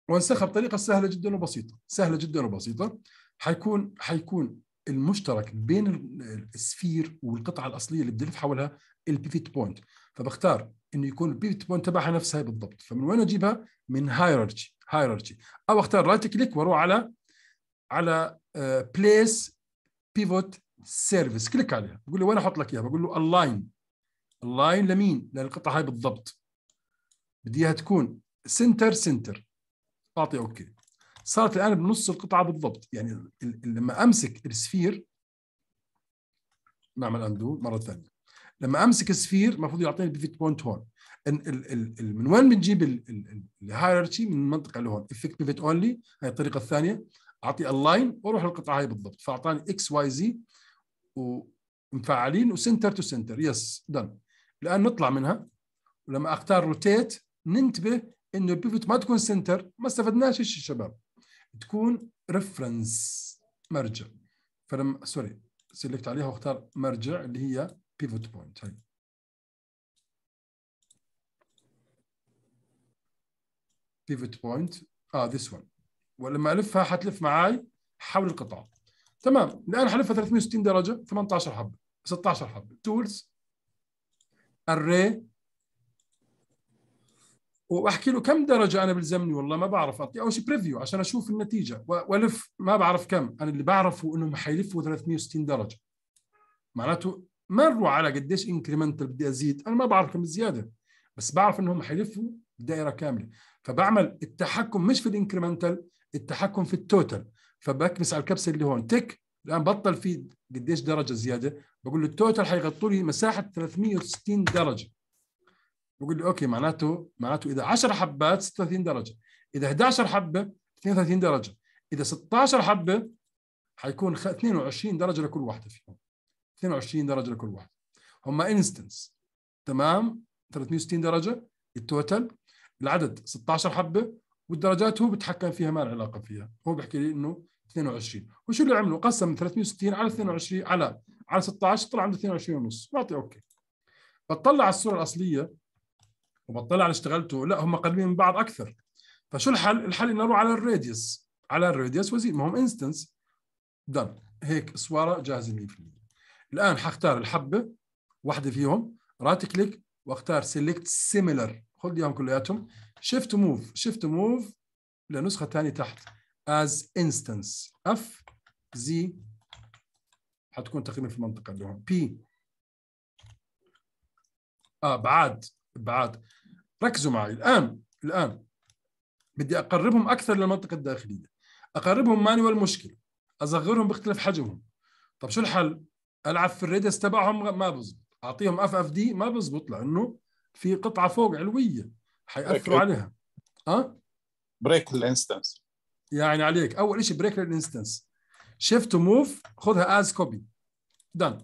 وانسخها بطريقه سهله جدا وبسيطه سهله جدا وبسيطه حيكون حيكون المشترك بين السفير والقطعه الاصليه اللي بدي الف حولها البيفيت بوينت فبختار انه يكون البيفيت بوينت تبعها نفسها بالضبط فمن وين اجيبها؟ من هايراركي هايراركي او اختار رايت كليك واروح على على بليس بيفوت سيرفيس كليك عليها بقول له وين احط لك اياها؟ بقول له اللاين اللاين لمين؟ للقطعه هاي بالضبط بدي اياها تكون سنتر سنتر اعطي اوكي صارت الان بنص القطعه بالضبط يعني لما امسك السفير نعمل اندو مره ثانيه لما امسك السفير المفروض يعطيني البيفت بوينت هون من وين بنجيب الهيرارشي من المنطقه اللي هون افكت بيفت اونلي هي الطريقه الثانيه اعطي اللاين واروح للقطعه هاي بالضبط فاعطاني اكس واي زي ومفعلين وسنتر تو سنتر يس دن الان نطلع منها ولما اختار روتيت ننتبه انه البيفت ما تكون سنتر ما استفدناش شيء شباب تكون ريفرنس مرجع فلما سوري سلكت عليها واختار مرجع اللي هي بيفوت بوينت هاي طيب. بيفوت بوينت اه ذس ون ولما الفها حتلف معي حول القطعه تمام الان حلفها 360 درجه 18 حبه 16 حبه تولز الري واحكي له كم درجه انا بلزمني والله ما بعرف اعطيه اول شيء بريفيو عشان اشوف النتيجه والف ما بعرف كم انا اللي بعرفه انهم حيلفوا 360 درجه معناته مروا على قديش انكريمنتال بدي ازيد انا ما بعرف كم الزياده بس بعرف انهم حيلفوا دائره كامله فبعمل التحكم مش في الانكريمنتال التحكم في التوتال فبكبس على الكبسه اللي هون تك الان بطل في قديش درجه زياده بقول له التوتال حيغطوا لي مساحه 360 درجه بقول لي اوكي معناته معناته اذا 10 حبات 36 درجه اذا 11 حبه 32 درجه اذا 16 حبه حيكون 22 درجه لكل واحده فيهم 22 درجه لكل واحد هم انستنس تمام 360 درجه التوتال العدد 16 حبه والدرجات هو بيتحكم فيها ما له علاقه فيها هو بيحكي لي انه 22 وشو اللي عملوا قسم 360 على 22 على على 16 طلع عنده 22 ونص بعطي اوكي بطلع على الصوره الاصليه وبطلع على اشتغلته لا هم قريبين من بعض اكثر فشو الحل؟ الحل اني اروح على الراديوس على الراديوس وازيد ما هم انستنس دن هيك صوره جاهزه 100% الان حختار الحبه واحده فيهم رايت كليك واختار سيلكت سيميلر خذ اياهم كلياتهم شيفت موف شيفت موف لنسخه ثانيه تحت از انستنس اف زي حتكون تقريبا في المنطقه اللي هون بي اه ابعاد ابعاد ركزوا معي الان الان بدي اقربهم اكثر للمنطقه الداخليه اقربهم مانوال مشكله اصغرهم باختلاف حجمهم طب شو الحل العب في الريدس تبعهم ما بزبط اعطيهم اف اف دي ما بزبط لانه في قطعه فوق علويه حياثروا عليها اه بريك الانستنس يعني عليك اول شيء بريك الانستنس شيفت موف خذها از كوبي دن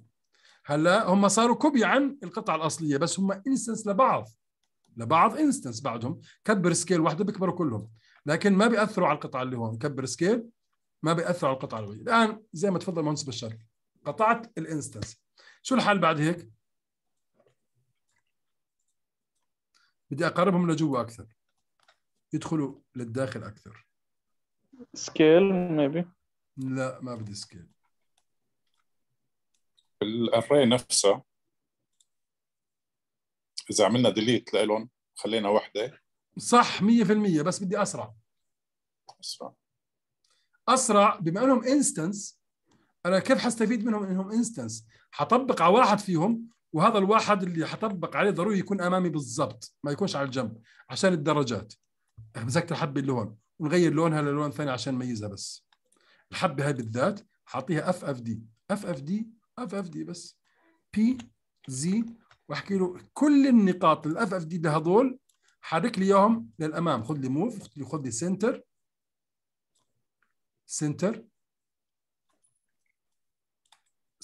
هلا هم صاروا كوبي عن القطعه الاصليه بس هم انستنس لبعض لبعض انستنس بعدهم كبر سكيل واحده بيكبروا كلهم لكن ما بياثروا على القطعه اللي هون كبر سكيل ما بياثروا على القطعه الان زي ما تفضل مهندس بشار قطعت الانستنس شو الحل بعد هيك بدي اقربهم لجوا اكثر يدخلوا للداخل اكثر سكيل ميبي لا ما بدي سكيل الاري نفسه اذا عملنا ديليت لهم خلينا وحده صح 100% بس بدي اسرع اسرع اسرع بما انهم انستنس انا كيف حستفيد منهم انهم انستنس حطبق على واحد فيهم وهذا الواحد اللي حطبق عليه ضروري يكون امامي بالضبط ما يكونش على الجنب عشان الدرجات مسكت الحبه اللي هون ونغير لونها للون ثاني عشان نميزها بس الحبه هاي بالذات حاعطيها اف اف دي اف اف دي اف اف دي بس بي زي واحكي له كل النقاط الاف اف دي لهذول حرك لي اياهم للامام خذ لي موف خذ لي سنتر سنتر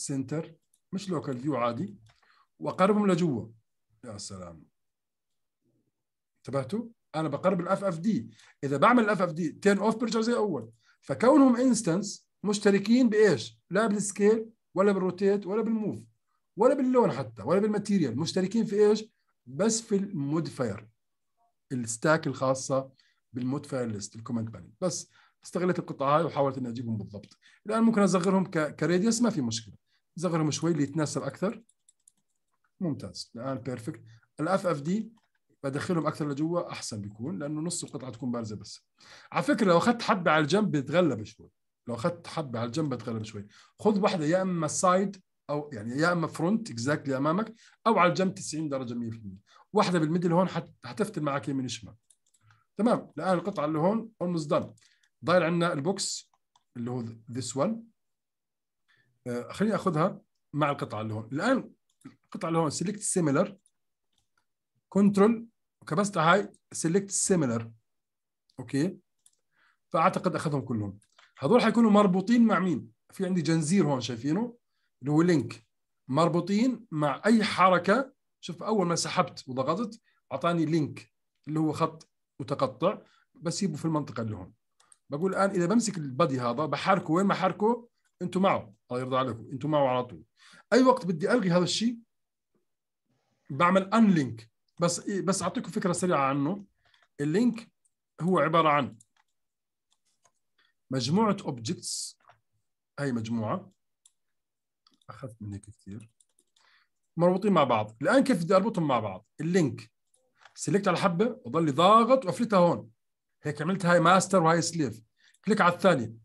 سنتر مش لوكال فيو عادي واقربهم لجوا يا سلام انتبهتوا؟ انا بقرب الاف اف دي اذا بعمل الاف اف دي تيرن اوف برجع زي اول فكونهم انستنس مشتركين بايش؟ لا بالسكيل ولا بالروتيت ولا بالموف ولا باللون حتى ولا بالماتيريال مشتركين في ايش؟ بس في المودفاير الستاك الخاصه بالمودفاير ليست الكومنت بانل بس استغلت القطعه هاي وحاولت اني اجيبهم بالضبط الان ممكن اصغرهم كراديوس ما في مشكله زغرهم شوي ليتناسب اكثر ممتاز الان بيرفكت الاف اف دي بدخلهم اكثر لجوا احسن بيكون لانه نص القطعه تكون بارزه بس على فكره لو اخذت حبه على الجنب بتغلب شوي لو اخذت حبه على الجنب بتغلب شوي خذ واحده يا اما سايد او يعني يا اما فرونت اكزاكتلي امامك او على الجنب 90 درجه 100% واحده بالميدل هون حتفتل معك يمين شمال تمام الان القطعه اللي هون اولموست دان ضايل عندنا البوكس اللي هو ذس 1 آه، خليني اخذها مع القطعه اللي هون الان القطعه اللي هون سيلكت سيميلر كنترول وكبستها هاي سيلكت سيميلر اوكي فاعتقد اخذهم كلهم هذول حيكونوا مربوطين مع مين في عندي جنزير هون شايفينه اللي هو لينك مربوطين مع اي حركه شوف اول ما سحبت وضغطت اعطاني لينك اللي هو خط متقطع بسيبه في المنطقه اللي هون بقول الان اذا بمسك البادي هذا بحركه وين ما حركه انتوا معه الله يرضى عليكم انتوا معه على طول اي وقت بدي الغي هذا الشيء بعمل ان لينك بس إيه، بس اعطيكم فكره سريعه عنه اللينك هو عباره عن مجموعه اوبجكتس هي مجموعه اخذت من هيك كثير مربوطين مع بعض الان كيف بدي اربطهم مع بعض اللينك سلكت على حبه وضلي ضاغط وافلتها هون هيك عملت هاي ماستر وهاي سليف كليك على الثانيه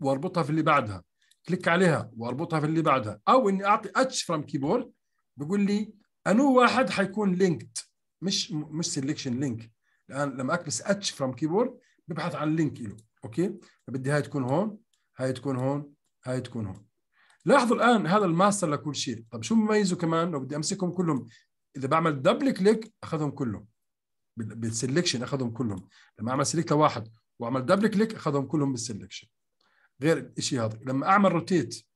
واربطها في اللي بعدها كليك عليها واربطها في اللي بعدها او اني اعطي اتش فروم كيبورد بيقول لي انو واحد حيكون لينكد مش مش سيلكشن لينك الان لما اكبس اتش فروم كيبورد ببحث عن لينك له اوكي فبدي هاي تكون هون هاي تكون هون هاي تكون هون لاحظوا الان هذا الماستر لكل شيء طب شو مميزه كمان لو بدي امسكهم كلهم اذا بعمل دبل كليك اخذهم كلهم بالسلكشن اخذهم كلهم لما اعمل سلكت لواحد واعمل دبل كليك اخذهم كلهم بالسلكشن غير الشيء هذا لما اعمل روتيت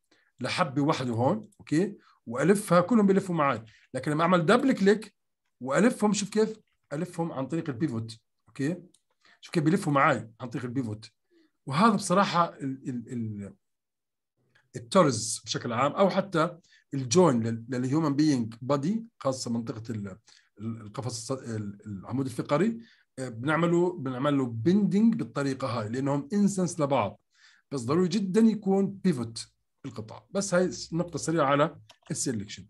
لحبه وحده هون اوكي والفها كلهم بيلفوا معي لكن لما اعمل دبل كليك والفهم شوف كيف الفهم عن طريق البيفوت اوكي شوف كيف بيلفوا معي عن طريق البيفوت وهذا بصراحه ال ال ال التورز بشكل عام او حتى الجوين للهيومن بينج بادي خاصه منطقه القفص العمود الفقري آه، بنعمله بنعمله بندنج بالطريقه هاي لانهم انسنس لبعض بس ضروري جدا يكون بيفوت القطاع بس هاي نقطه سريعه على السلكشن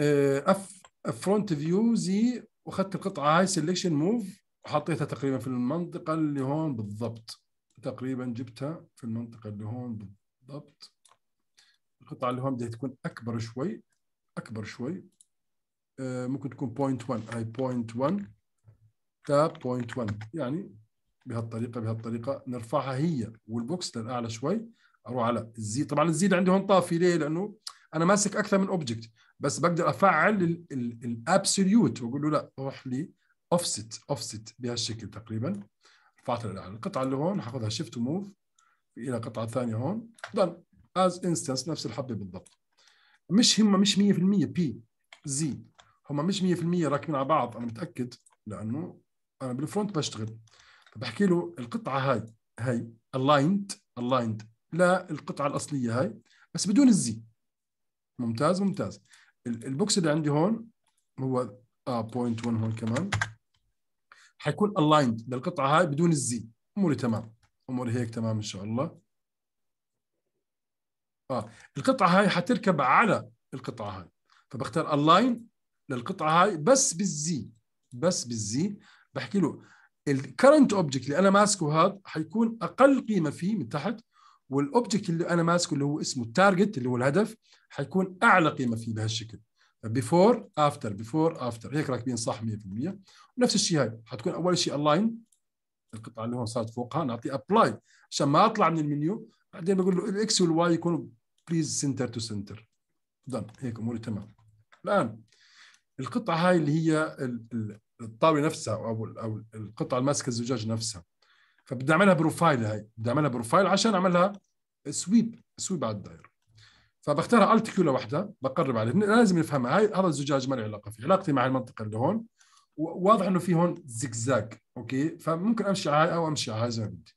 آه، اف فرونت فيو زي واخذت القطعه هاي سلكشن موف وحطيتها تقريبا في المنطقه اللي هون بالضبط تقريبا جبتها في المنطقه اللي هون بالضبط القطعه اللي هون بدها تكون اكبر شوي اكبر شوي آه، ممكن تكون 0.1 هاي 0.1 تاب 0.1 يعني بهالطريقه بهالطريقه نرفعها هي والبوكس للاعلى شوي اروح على الزي طبعا الزي اللي عندي هون طافي ليه؟ لانه انا ماسك اكثر من اوبجكت بس بقدر افعل الابسوليوت واقول له لا روح لي اوفست اوفست بهالشكل تقريبا رفعت للاعلى القطعه اللي هون حاخذها شيفت وموف الى قطعه ثانيه هون دن از انستنس نفس الحبه بالضبط مش هم مش 100% بي زي هم مش 100% راكبين على بعض انا متاكد لانه انا بالفرونت بشتغل بحكي له القطعه هاي هاي aligned aligned لا القطعه الاصليه هاي بس بدون الزي ممتاز ممتاز البوكس اللي عندي هون هو اه بوينت 1 هون كمان حيكون aligned للقطعه هاي بدون الزي اموري تمام اموري هيك تمام ان شاء الله اه القطعه هاي حتركب على القطعه هاي فبختار align للقطعه هاي بس بالزي بس بالزي بحكي له الكرنت اوبجكت اللي انا ماسكه هذا حيكون اقل قيمه فيه من تحت والاوبجكت اللي انا ماسكه اللي هو اسمه التارجت اللي هو الهدف حيكون اعلى قيمه فيه بهالشكل بيفور افتر بيفور افتر هيك راكبين صح 100% ونفس الشيء هاي حتكون اول شيء الاين القطعه اللي هون صارت فوقها نعطيه ابلاي عشان ما اطلع من المنيو بعدين بقول له الاكس والواي يكونوا بليز سنتر تو سنتر دن هيك اموري تمام الان القطعه هاي اللي هي الطاوله نفسها او او القطعه الماسكه الزجاج نفسها فبدي اعملها بروفايل هي بدي اعملها بروفايل عشان اعملها سويب سويب على الدائره فبختارها الت كيو لوحدها بقرب عليه لازم نفهمها هاي هذا الزجاج ما له علاقه فيه علاقتي مع المنطقه اللي هون واضح انه في هون زقزاق اوكي فممكن امشي على هاي او امشي على هاي زي ما بدي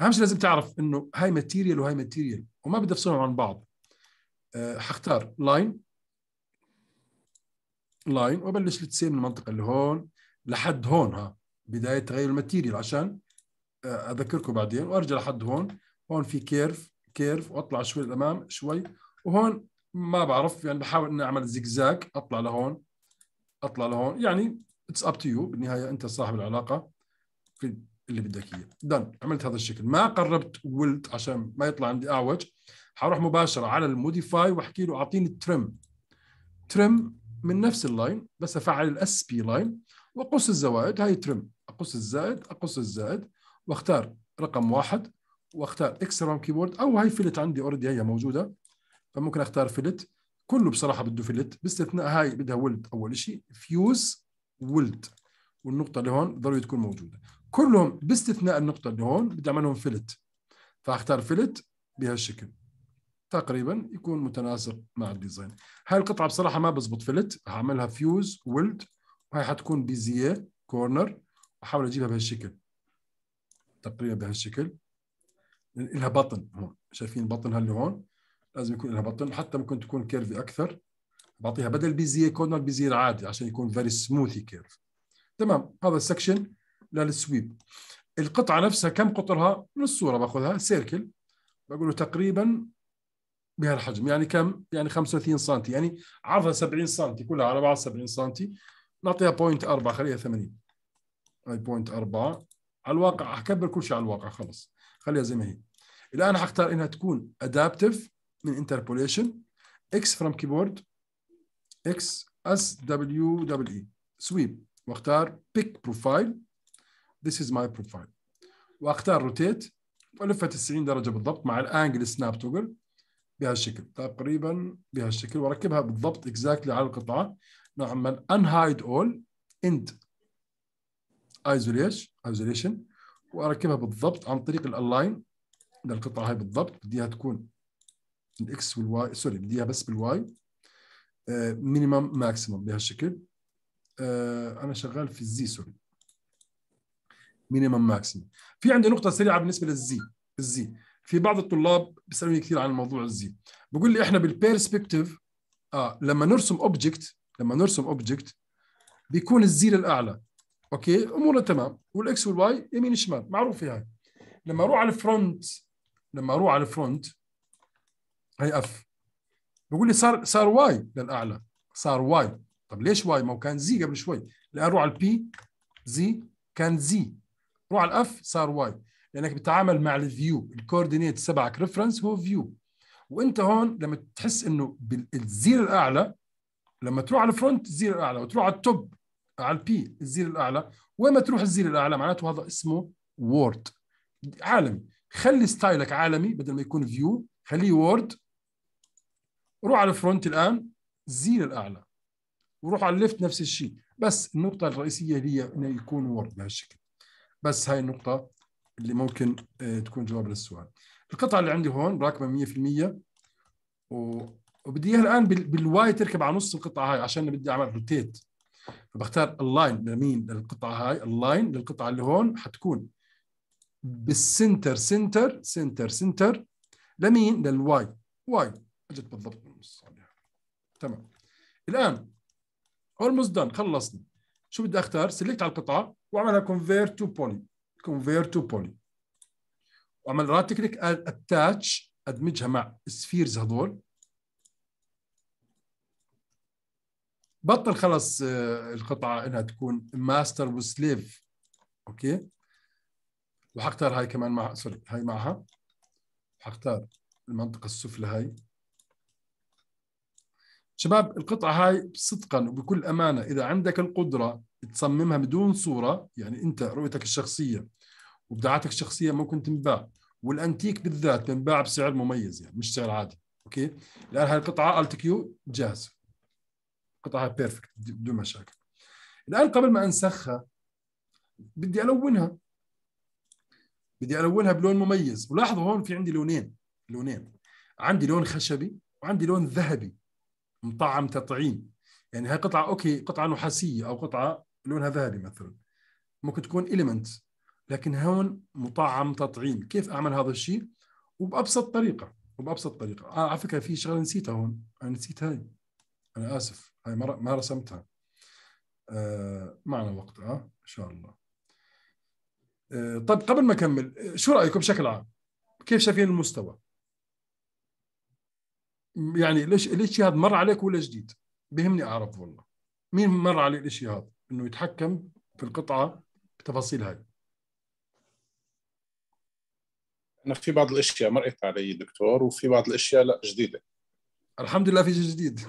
اهم شيء لازم تعرف انه هاي ماتيريال وهاي ماتيريال وما بدي افصلهم عن بعض أه حختار لاين لاين وابلش لتسيم المنطقه اللي هون لحد هون ها بدايه تغير الماتيريال عشان آه، اذكركم بعدين وارجع لحد هون هون في كيرف كيرف واطلع شوي للامام شوي وهون ما بعرف يعني بحاول اني اعمل زيكزاك اطلع لهون اطلع لهون يعني اتس اب تو يو بالنهايه انت صاحب العلاقه في اللي بدك اياه دن عملت هذا الشكل ما قربت ولت عشان ما يطلع عندي اعوج حروح مباشره على الموديفاي واحكي له اعطيني الترم ترم من نفس اللاين بس افعل الاس بي لاين وقص الزوائد هاي ترم اقص الزائد اقص الزائد واختار رقم واحد واختار اكس رام كيبورد او هاي فيلت عندي اوريدي هي موجوده فممكن اختار فيلت كله بصراحه بده فيلت باستثناء هاي بدها ولد اول شيء فيوز ولد والنقطه اللي هون ضروري تكون موجوده كلهم باستثناء النقطه اللي هون بدي اعملهم فيلت فاختار فيلت بهالشكل تقريبا يكون متناسق مع الديزاين هاي القطعه بصراحه ما بزبط فيلت هعملها فيوز ولد هاي حتكون بيزيه كورنر احاول اجيبها بهالشكل تقريبا بهالشكل لها بطن هون شايفين بطنها اللي هون لازم يكون لها بطن حتى ممكن تكون كيرفي اكثر بعطيها بدل بيزيه كورنر بيزيه عادي عشان يكون فيري سموثي كيرف تمام هذا السكشن للسويب القطعه نفسها كم قطرها من الصوره باخذها سيركل بقول له تقريبا بهالحجم يعني كم يعني 35 سم يعني عرضها 70 سم كلها على بعض 70 سم نعطيها بوينت 4 خليها 80 هاي بوينت 4 على الواقع حكبر كل شيء على الواقع خلص خليها زي ما هي الان حختار انها تكون ادابتف من انتربوليشن اكس فروم كيبورد اكس اس دبليو دبليو اي سويب واختار بيك بروفايل ذيس از ماي بروفايل واختار روتيت والفها 90 درجه بالضبط مع الانجل سناب توجل بهالشكل تقريبا بهالشكل واركبها بالضبط اكزاكتلي على القطعه نعمل ما unhide اول اند isolation ايزوليشن واركبها بالضبط عن طريق الالاين للقطعه هاي بالضبط بديها تكون الاكس والواي سوري بديها بس بالواي مينيمم ماكسيمم بهالشكل آه، انا شغال في الزي سوري مينيمم ماكسيمم في عندي نقطه سريعه بالنسبه للزي الزي في بعض الطلاب بيسالوني كثير عن موضوع الزي بقول لي احنا بالبيرسبكتيف اه لما نرسم اوبجكت لما نرسم اوبجكت بيكون الزير الاعلى اوكي امورنا تمام والاكس والواي يمين شمال معروفه هاي لما اروح على الفرونت لما اروح على الفرونت هي اف بقول لي صار صار واي للاعلى صار واي طب ليش واي ما هو كان زي قبل شوي الان روح على البي زي كان زي روح على الاف صار واي لانك بتتعامل مع الفيو الكوردينيت تبعك ريفرنس هو فيو وانت هون لما تحس انه بالزير الاعلى لما تروح على الفرونت الزير الاعلى وتروح على التوب على البي الزير الاعلى وين ما تروح الزير الاعلى معناته هذا اسمه وورد عالمي خلي ستايلك عالمي بدل ما يكون فيو خليه وورد روح على الفرونت الان الزير الاعلى وروح على الليفت نفس الشيء بس النقطه الرئيسيه هي انه يكون وورد بهالشكل بس هاي النقطه اللي ممكن آه، تكون جواب للسؤال القطعه اللي عندي هون راكبه 100% و وبدي اياها الان بالواي تركب على نص القطعه هاي عشان بدي اعمل روتيت فبختار اللاين لمين للقطعه هاي اللاين للقطعه اللي هون حتكون بالسنتر سنتر سنتر سنتر لمين للواي واي اجت بالضبط بالنص تمام الان اولموست دان خلصنا شو بدي اختار سلكت على القطعه واعملها كونفيرت تو بولي كونفيرت تو بولي واعمل رايت كليك اتاتش ادمجها مع السفيرز هذول بطل خلص آه، القطعه انها تكون ماستر وسليف اوكي وحختار هاي كمان مع سوري هاي معها حختار المنطقه السفلى هاي شباب القطعه هاي صدقا وبكل امانه اذا عندك القدره تصممها بدون صوره يعني انت رؤيتك الشخصيه وابداعاتك الشخصيه ممكن تنباع والانتيك بالذات تنباع بسعر مميز يعني مش سعر عادي اوكي الان هاي القطعه الت كيو جاهزه قطعها بيرفكت بدون مشاكل الان قبل ما انسخها بدي الونها بدي الونها بلون مميز ولاحظوا هون في عندي لونين لونين عندي لون خشبي وعندي لون ذهبي مطعم تطعيم يعني هاي قطعه اوكي قطعه نحاسيه او قطعه لونها ذهبي مثلا ممكن تكون إليمنت لكن هون مطعم تطعيم كيف اعمل هذا الشيء وبابسط طريقه وبابسط طريقه آه على فكره في شغله نسيتها هون انا نسيت هاي انا اسف هاي ما رسمتها آه، معنا وقت آه، ان شاء الله آه، طيب قبل ما اكمل شو رايكم بشكل عام كيف شايفين المستوى يعني ليش ليش هذا مر عليك ولا جديد بهمني اعرف والله مين مر عليه الشيء هذا انه يتحكم في القطعه بتفاصيل هاي انا في بعض الاشياء مرقت علي دكتور وفي بعض الاشياء لا جديده الحمد لله في شيء جديد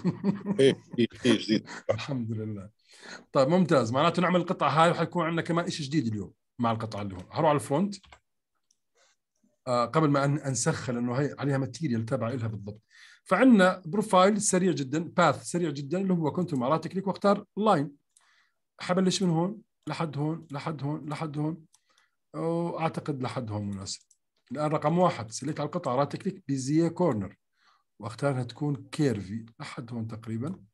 ايه في جديد الحمد لله طيب ممتاز معناته نعمل القطعه هاي وحيكون عندنا كمان شيء جديد اليوم مع القطعه اللي هون هروح على الفرونت آه قبل ما أن انسخها لانه هي عليها ماتيريال تابعه لها بالضبط فعندنا بروفايل سريع جدا باث سريع جدا اللي هو كنترول مع كليك واختار لاين حبلش من هون لحد هون لحد هون لحد هون واعتقد لحد هون مناسب الان رقم واحد سليت على القطعه رايت كليك بيزيه كورنر انها تكون كيرفي لحد هون تقريبا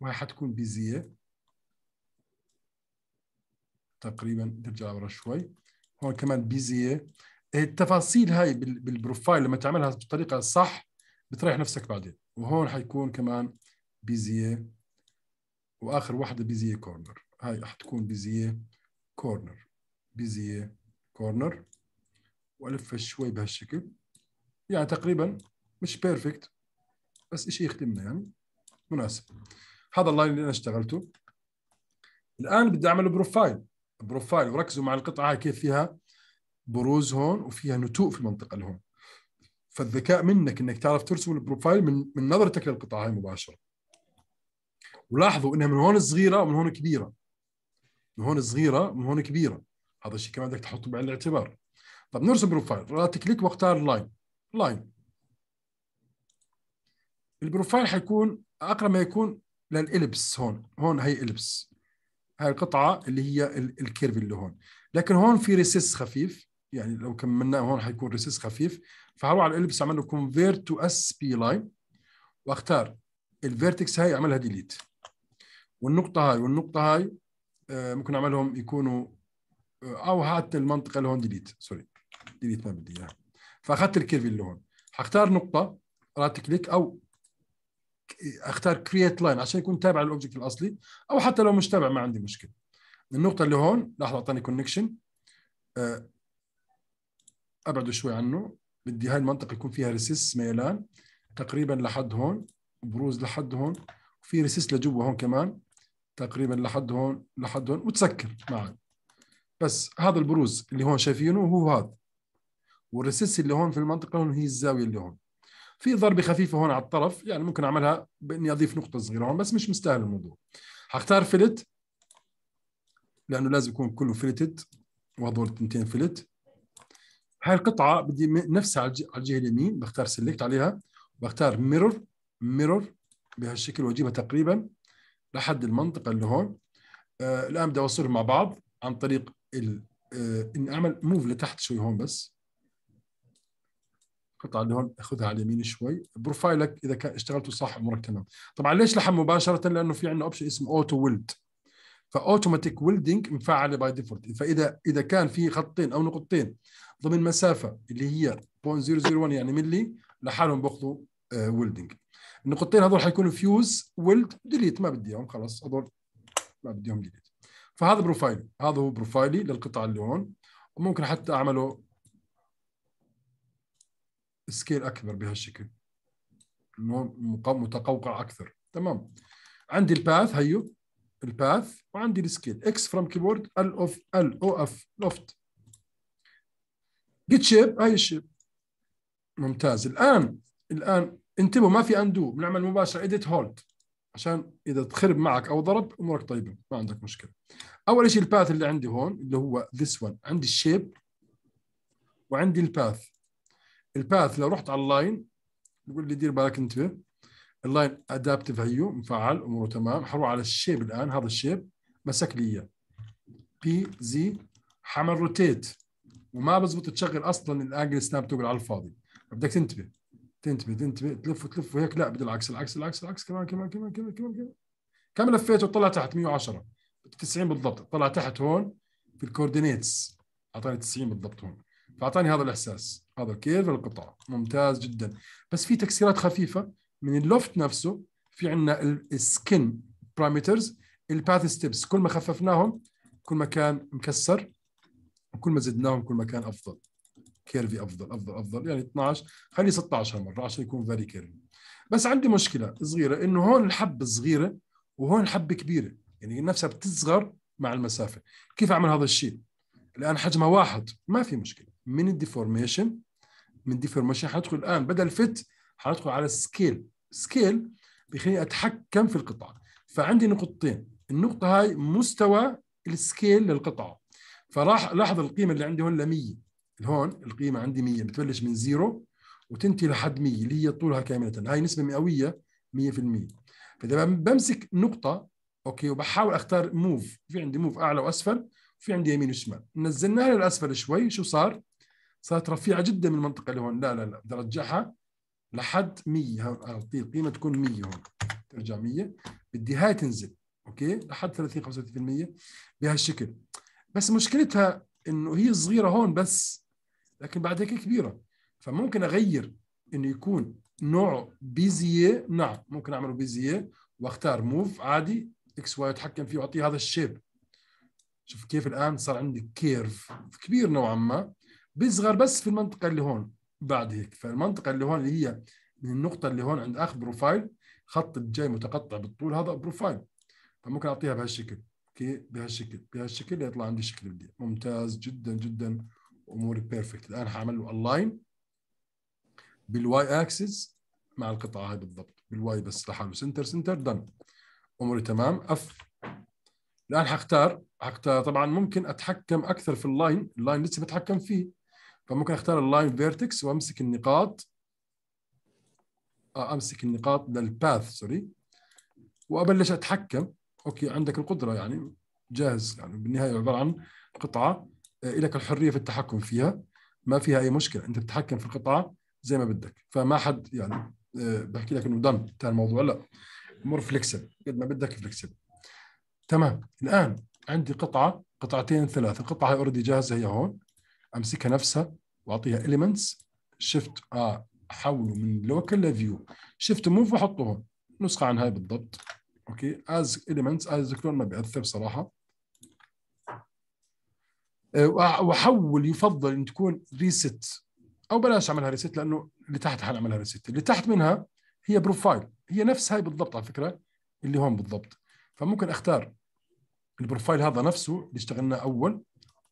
وهي حتكون بيزية تقريبا نرجع لورا شوي هون كمان بيزية إيه، التفاصيل هاي بالبروفايل لما تعملها بالطريقة الصح بتريح نفسك بعدين وهون حيكون كمان بيزية واخر واحدة بيزية كورنر هاي حتكون بيزية كورنر بيزية كورنر والفها شوي بهالشكل يعني تقريبا مش بيرفكت بس شيء يخدمنا يعني مناسب هذا اللاين اللي انا اشتغلته الان بدي اعمل بروفايل بروفايل وركزوا مع القطعه هاي كيف فيها بروز هون وفيها نتوء في المنطقه اللي هون فالذكاء منك انك تعرف ترسم البروفايل من من نظرتك للقطعه هاي مباشره ولاحظوا انها من هون صغيره ومن هون كبيره من هون صغيره ومن هون كبيره هذا الشيء كمان بدك تحطه بعين الاعتبار طب نرسم بروفايل تكليك كليك واختار لاين لاين البروفايل حيكون اقرب ما يكون للالبس هون هون هي البس هاي القطعه اللي هي الكيرف اللي هون لكن هون في ريسيس خفيف يعني لو كملناه هون حيكون ريسيس خفيف فهروح على الالبس اعمل له كونفيرت تو اس بي لاين واختار الفيرتكس هاي اعملها ديليت والنقطه هاي والنقطه هاي آه، ممكن اعملهم يكونوا آه، او حتى المنطقه اللي هون ديليت سوري ديليت ما بدي اياها فاخذت الكيرف اللي هون حختار نقطه رايت كليك او اختار كرييت لاين عشان يكون تابع للاوبجكت الاصلي او حتى لو مش تابع ما عندي مشكله النقطه اللي هون لحظه اعطاني كونكشن أه، ابعد شوي عنه بدي هاي المنطقه يكون فيها ريسيس ميلان تقريبا لحد هون بروز لحد هون وفي ريسيس لجوا هون كمان تقريبا لحد هون لحد هون وتسكر معي بس هذا البروز اللي هون شايفينه هو هذا والريسيس اللي هون في المنطقه هون هي الزاويه اللي هون في ضربه خفيفه هون على الطرف يعني ممكن اعملها باني اضيف نقطه صغيره هون بس مش مستاهل الموضوع حختار فلت لانه لازم يكون كله فلتت وهذول الثنتين فلت هاي القطعه بدي نفسها على الجهه اليمين بختار سيلكت عليها بختار ميرور ميرور بهالشكل واجيبها تقريبا لحد المنطقه اللي هون آه الان بدي اوصلهم مع بعض عن طريق ال آه اني اعمل موف لتحت شوي هون بس حط اللي هون خذها على اليمين شوي بروفايلك اذا كان اشتغلته صح امورك تمام طبعا ليش لحم مباشره لانه في عندنا اوبشن اسمه اوتو ويلد فاوتوماتيك ويلدنج مفعله باي ديفولت فاذا اذا كان في خطين او نقطتين ضمن مسافه اللي هي 0.001 يعني ملي لحالهم باخذوا ويلدنج آه، النقطتين هذول حيكونوا فيوز ويلد ديليت ما بدي اياهم خلاص هذول ما بدي اياهم ديليت فهذا بروفايلي هذا هو بروفايلي للقطعه اللي هون وممكن حتى اعمله سكيل اكبر بهالشكل متقوقع اكثر تمام عندي الباث هيو الباث وعندي السكيل اكس فروم كيبورد ال اوف ال او اف لوفت جيت شيب هاي الشيب ممتاز الان الان انتبهوا ما في اندو بنعمل مباشره ايديت هولد عشان اذا تخرب معك او ضرب امورك طيبه ما عندك مشكله اول شيء الباث اللي عندي هون اللي هو ذس وان عندي الشيب وعندي الباث الباث لو رحت على اللاين بقول لي دير بالك انتبه اللاين ادابتف هيو مفعل اموره تمام حروح على الشيب الان هذا الشيب مسك لي اياه بي زي حمل روتيت وما بزبط تشغل اصلا الانجل سناب توجل على الفاضي بدك تنتبه تنتبه تنتبه تلف وتلف وهيك لا بدي العكس العكس العكس العكس كمان كمان كمان كمان كمان كمان كم لفيت وطلع تحت 110 90 بالضبط طلع تحت هون في الكوردينيتس اعطاني 90 بالضبط هون فاعطاني هذا الاحساس هذا كيف القطع ممتاز جدا بس في تكسيرات خفيفه من اللوفت نفسه في عندنا السكن بارامترز الباث ستيبس كل ما خففناهم كل ما كان مكسر وكل ما زدناهم كل ما كان افضل كيرفي افضل افضل افضل يعني 12 خلي 16 مره عشان يكون فيري كيرفي بس عندي مشكله صغيره انه هون الحبه صغيره وهون الحبه كبيره يعني نفسها بتصغر مع المسافه كيف اعمل هذا الشيء الان حجمها واحد ما في مشكله من الديفورميشن من الديفورميشن حندخل الان بدل فت حندخل على السكيل سكيل بيخليني اتحكم في القطعه فعندي نقطتين النقطه هاي مستوى السكيل للقطعه فراح لاحظ القيمه اللي عندي هون ل 100 هون القيمه عندي 100 بتبلش من زيرو وتنتهي لحد 100 اللي هي طولها كامله هاي نسبه مئويه 100% فاذا بمسك نقطه اوكي وبحاول اختار موف في عندي موف اعلى واسفل في عندي يمين وشمال نزلناها للاسفل شوي شو صار صارت رفيعه جدا من المنطقه اللي هون لا لا لا بدي ارجعها لحد 100 هون اعطيه القيمه تكون 100 هون ترجع 100 بدي هاي تنزل اوكي لحد 30 35% بهالشكل بس مشكلتها انه هي صغيره هون بس لكن بعد هيك كبيره فممكن اغير انه يكون نوعه بيزي نعم ممكن اعمله بيزي واختار موف عادي اكس واي اتحكم فيه واعطيه هذا الشيب شوف كيف الان صار عندي كيرف كبير نوعا ما بيصغر بس في المنطقه اللي هون بعد هيك فالمنطقه اللي هون اللي هي من النقطه اللي هون عند اخر بروفايل خط الجاي متقطع بالطول هذا بروفايل فممكن اعطيها بهالشكل اوكي بهالشكل بهالشكل يطلع عندي الشكل اللي ممتاز جدا جدا اموري بيرفكت الان حاعمل له الاين بالواي اكسس مع القطعه هاي بالضبط بالواي بس لحاله سنتر سنتر دن اموري تمام اف الان حختار حختار طبعا ممكن اتحكم اكثر في اللاين اللاين لسه بتحكم فيه فممكن اختار اللاين فيرتكس وامسك النقاط آه، امسك النقاط للباث سوري وابلش اتحكم اوكي عندك القدره يعني جاهز يعني بالنهايه عباره عن قطعه آه، لك الحريه في التحكم فيها ما فيها اي مشكله انت بتتحكم في القطعه زي ما بدك فما حد يعني آه، بحكي لك انه دن انتهى الموضوع لا مور فليكسبل قد ما بدك فليكسبل تمام الان عندي قطعه قطعتين ثلاثه القطعه هي اوريدي جاهزه هي هون امسكها نفسها واعطيها اليمنتس شفت آه، احوله من لوكال لفيو شفت موف واحطهم نسخه عن هاي بالضبط اوكي از اليمنتس از كلون ما بياثر بصراحه آه، واحول يفضل ان تكون ريست او بلاش اعملها ريست لانه اللي تحت حنعملها ريست اللي تحت منها هي بروفايل هي نفس هاي بالضبط على فكره اللي هون بالضبط فممكن اختار البروفايل هذا نفسه اللي اشتغلنا اول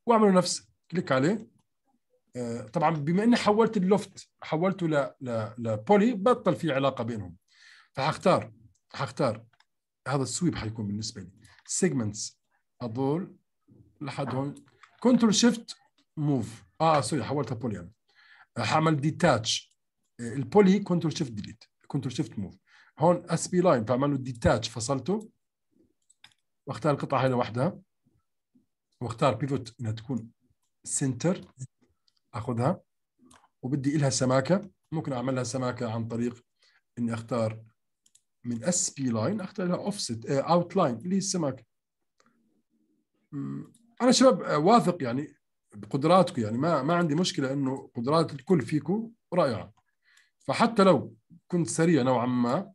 واعمله نفس كليك عليه آه، طبعا بما اني حولت اللوفت حولته ل ل لبولي بطل في علاقه بينهم فحختار حختار هذا السويب حيكون بالنسبه لي سيجمنتس هذول لحد هون كنترول شيفت موف اه سوري حولتها بولي انا آه، حعمل ديتاتش آه، البولي كنترول شيفت ديليت كنترول شيفت موف هون اس بي لاين فعمل له ديتاتش فصلته واختار القطعه هاي لوحدها واختار بيفوت انها تكون سنتر اخذها وبدي لها سماكه ممكن اعمل لها سماكه عن طريق اني اختار من اس بي لاين اختار لها اوفست اوت لاين اللي هي السماكه انا شباب آه، واثق يعني بقدراتكم يعني ما ما عندي مشكله انه قدرات الكل فيكم رائعه فحتى لو كنت سريع نوعا ما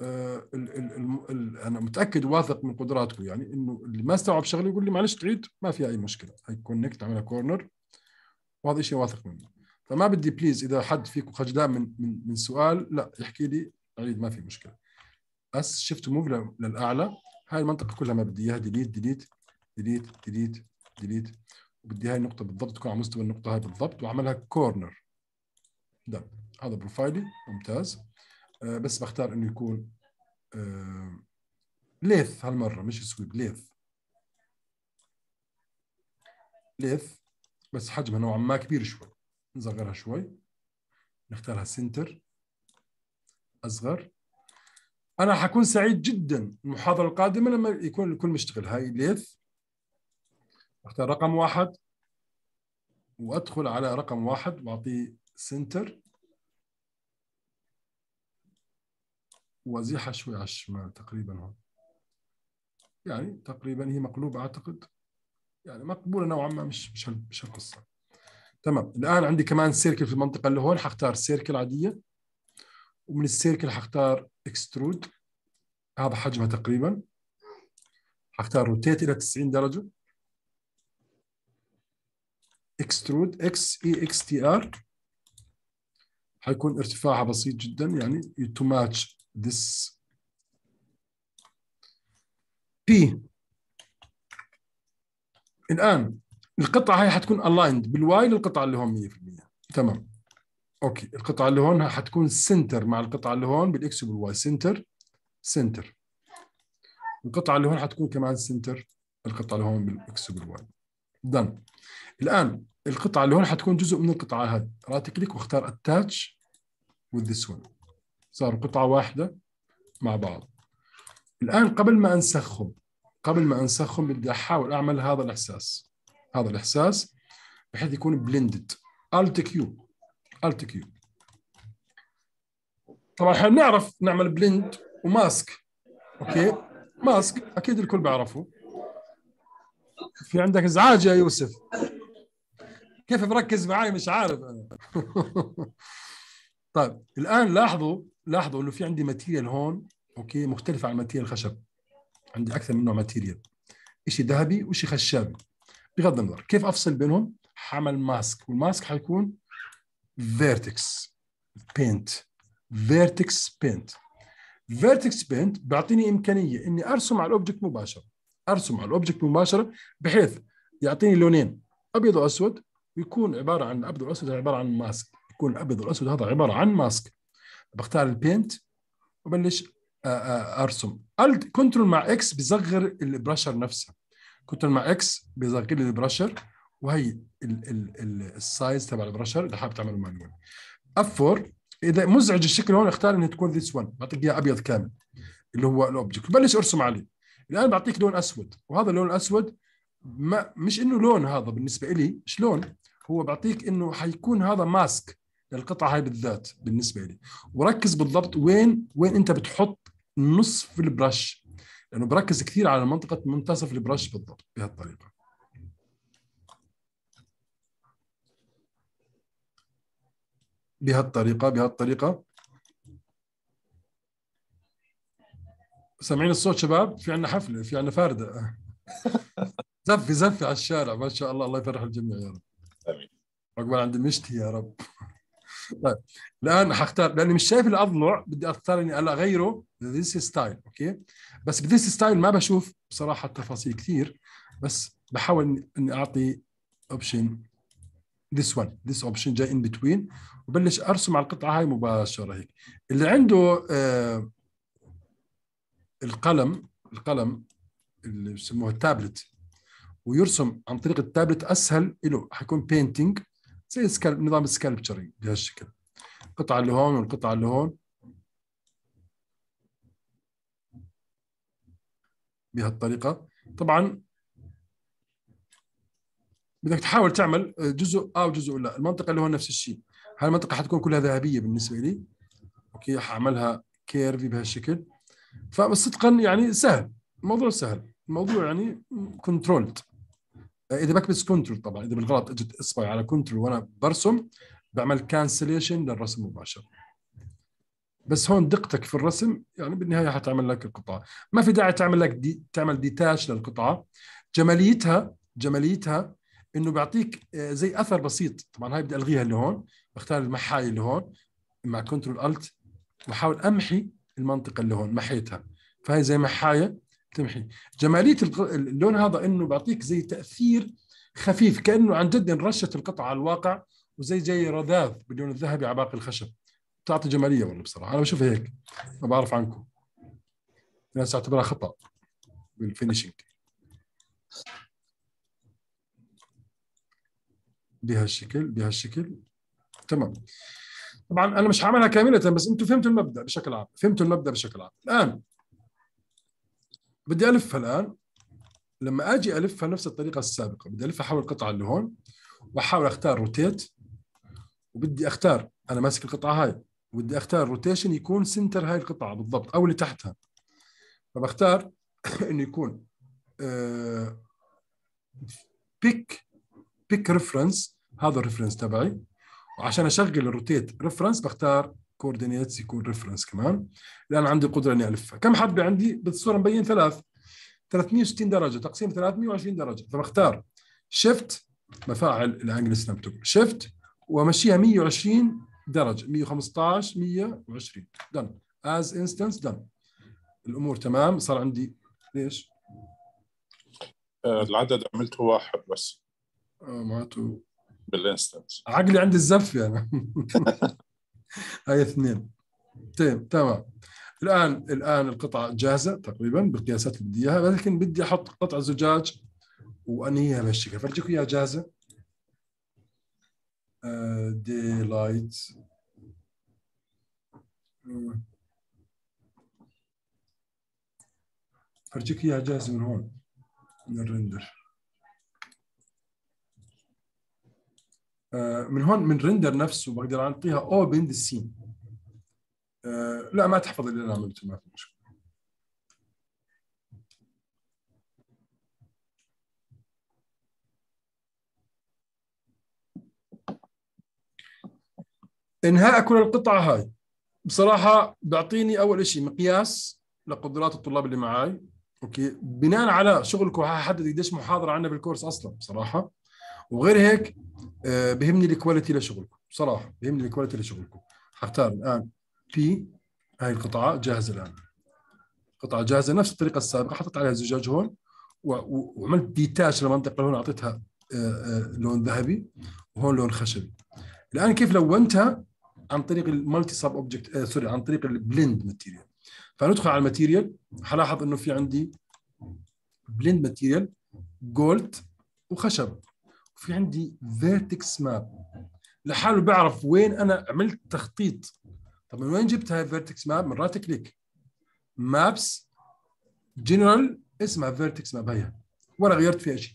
الـ آه، الـ الـ الـ انا متاكد واثق من قدراتكم يعني انه اللي ما استوعب شغله يقول لي معلش تعيد ما في اي مشكله هي كونكت اعملها كورنر وهذا شيء واثق منه فما بدي بليز اذا حد فيكم خجلان من من من سؤال لا يحكي لي عيد ما في مشكله بس شفت موف للاعلى هاي المنطقه كلها ما بدي اياها ديليت ديليت ديليت ديليت ديليت وبدي هاي النقطه بالضبط تكون على مستوى النقطه هاي بالضبط واعملها كورنر ده هذا بروفايلي ممتاز أه بس بختار انه يكون أه ليث هالمره مش سويب ليث ليث بس حجمها نوعا ما كبير شوي نصغرها شوي نختارها سنتر اصغر انا حكون سعيد جدا المحاضره القادمه لما يكون الكل مشتغل هاي ليث اختار رقم واحد وادخل على رقم واحد واعطيه سنتر وازيحها شوي على الشمال تقريبا هون يعني تقريبا هي مقلوبه اعتقد يعني مقبوله نوعا ما مش مش مش هالقصه تمام الان عندي كمان سيركل في المنطقه اللي هون حختار سيركل عاديه ومن السيركل حختار اكسترود هذا حجمها تقريبا حختار روتيت الى 90 درجه اكسترود اكس اي اكس تي ار حيكون ارتفاعها بسيط جدا يعني تو ماتش ذس بي الان القطعه هاي حتكون الايند بالواي للقطعه اللي هون 100% تمام اوكي القطعه اللي هون حتكون سنتر مع القطعه اللي هون بالاكس وبالواي سنتر سنتر القطعه اللي هون حتكون كمان سنتر القطعه اللي هون بالاكس وبالواي دن الان القطعه اللي هون حتكون جزء من القطعه هاي رايت كليك واختار اتاتش وذ ذس one صار قطعه واحده مع بعض الان قبل ما انسخهم قبل ما انسخهم بدي احاول اعمل هذا الاحساس هذا الاحساس بحيث يكون بلندد الت كيو الت كيو طبعا احنا بنعرف نعمل بلند وماسك اوكي ماسك اكيد الكل بيعرفه في عندك ازعاج يا يوسف كيف بركز معي مش عارف انا طيب الان لاحظوا لاحظوا انه في عندي ماتيريال هون اوكي مختلفه عن ماتيريال الخشب عندي اكثر من نوع ماتيريال شيء ذهبي وشيء خشابي بغض النظر كيف افصل بينهم حعمل ماسك والماسك حيكون فيرتكس بينت فيرتكس بينت فيرتكس بينت بيعطيني امكانيه اني ارسم على الاوبجكت مباشره ارسم على الاوبجكت مباشره بحيث يعطيني لونين ابيض واسود ويكون عباره عن الابيض والاسود عباره عن ماسك يكون الابيض والاسود هذا عباره عن ماسك بختار البينت وبلش آه، آه، ارسم الت كنترول مع اكس بيصغر البرشر نفسها كنترول مع اكس بيصغر لي البرشر وهي السايز تبع البرشر اللي حابب تعمله مانوال اف 4 اذا مزعج الشكل هون اختار انه تكون ذيس 1 بعطيك اياه ابيض كامل اللي هو الاوبجكت بلش ارسم عليه الان بعطيك لون اسود وهذا اللون الاسود ما مش انه لون هذا بالنسبه لي مش لون هو بعطيك انه حيكون هذا ماسك القطعه هاي بالذات بالنسبه لي وركز بالضبط وين وين انت بتحط نصف البرش لانه بركز كثير على منطقه منتصف البرش بالضبط بهالطريقه بهالطريقه بهالطريقه سامعين الصوت شباب في عندنا حفله في عندنا فارده زفي زفي على الشارع ما شاء الله الله يفرح الجميع يا رب امين عقبال عند مشتي يا رب طيب الان حختار لاني مش شايف الاضلع بدي اختار اني انا اغيره ذيس ستايل اوكي بس بذيس ستايل ما بشوف بصراحه تفاصيل كثير بس بحاول اني اعطي اوبشن ذيس وان ذيس اوبشن جاي ان بتوين وبلش ارسم على القطعه هاي مباشره هيك اللي عنده آه القلم القلم اللي بسموه التابلت ويرسم عن طريق التابلت اسهل له حيكون بينتينج زي سكال... نظام السكالبتشرنج بهالشكل القطعه اللي هون والقطعه اللي هون بهالطريقه طبعا بدك تحاول تعمل جزء آه وجزء لا المنطقه اللي هون نفس الشيء هاي المنطقه حتكون كلها ذهبيه بالنسبه لي اوكي حاعملها كيرفي بهالشكل فصدقا يعني سهل الموضوع سهل الموضوع يعني كنترولد اذا بكبس كنترول طبعا اذا بالغلط اجت اصبعي على كنترول وانا برسم بعمل كانسليشن للرسم مباشره بس هون دقتك في الرسم يعني بالنهايه حتعمل لك القطعه ما في داعي تعمل لك دي تعمل ديتاش للقطعه جماليتها جماليتها انه بيعطيك آه، زي اثر بسيط طبعا هاي بدي الغيها اللي هون بختار المحاي اللي هون مع كنترول الت واحاول امحي المنطقه اللي هون محيتها فهي زي محايه تمحي جماليه اللون هذا انه بيعطيك زي تاثير خفيف كانه عن جد انرشت القطعه على الواقع وزي جاي رذاذ باللون الذهبي على باقي الخشب تعطي جماليه والله بصراحه انا بشوفها هيك ما بعرف عنكم الناس تعتبرها خطا بالفينيشنج بهالشكل بهالشكل تمام طبعا انا مش هعملها كامله بس انتم فهمتوا المبدا بشكل عام فهمتوا المبدا بشكل عام الان بدي الفها الان لما اجي الفها نفس الطريقه السابقه بدي الفها حول القطعه اللي هون واحاول اختار روتيت وبدي اختار انا ماسك القطعه هاي وبدي اختار روتيشن يكون سنتر هاي القطعه بالضبط او اللي تحتها فبختار انه يكون بيك بيك ريفرنس هذا الريفرنس تبعي وعشان اشغل الروتيت ريفرنس بختار كوردينيتس يكون ريفرنس كمان الان عندي قدره اني الفها كم حبه عندي بالصوره مبين ثلاث 360 درجه تقسيم 320 درجه فبختار شيفت بفعل الانجل سناب توب شيفت وامشيها 120 درجه 115 120 دن از انستنس دن الامور تمام صار عندي ليش؟ آه، العدد عملته واحد بس آه معناته بالانستنس عقلي عند الزف يعني هاي اثنين طيب تمام الان الان القطعه جاهزه تقريبا بالقياسات اللي بدي اياها لكن بدي احط قطعه زجاج وانهيها بهالشكل فرجيكم اياها جاهزه دي لايت فرجيك اياها جاهزه من هون من الرندر آه، من هون من رندر نفسه بقدر اعطيها اوبن بند السين لا ما تحفظ اللي انا عملته ما في مشكله انهاء كل القطعه هاي بصراحه بيعطيني اول شيء مقياس لقدرات الطلاب اللي معي اوكي بناء على شغلكم هحدد قديش محاضره عندنا بالكورس اصلا بصراحه وغير هيك آه، بهمني الكواليتي لشغلكم بصراحه بهمني الكواليتي لشغلكم حختار الان بي هاي القطعه جاهزه الان قطعه جاهزه نفس الطريقه السابقه حطيت عليها زجاج هون وعملت ديتاش للمنطقه هون اعطيتها آه، آه، لون ذهبي وهون لون خشبي الان كيف لونتها عن طريق المالتي سب اوبجكت آه سوري عن طريق البلند ماتيريال فندخل على الماتيريال حلاحظ انه في عندي بلند ماتيريال جولد وخشب في عندي فيرتكس ماب لحاله بعرف وين انا عملت تخطيط طب من وين جبت هاي فيرتكس ماب من رايت كليك مابس جنرال اسمها فيرتكس ماب هي ولا غيرت فيها شيء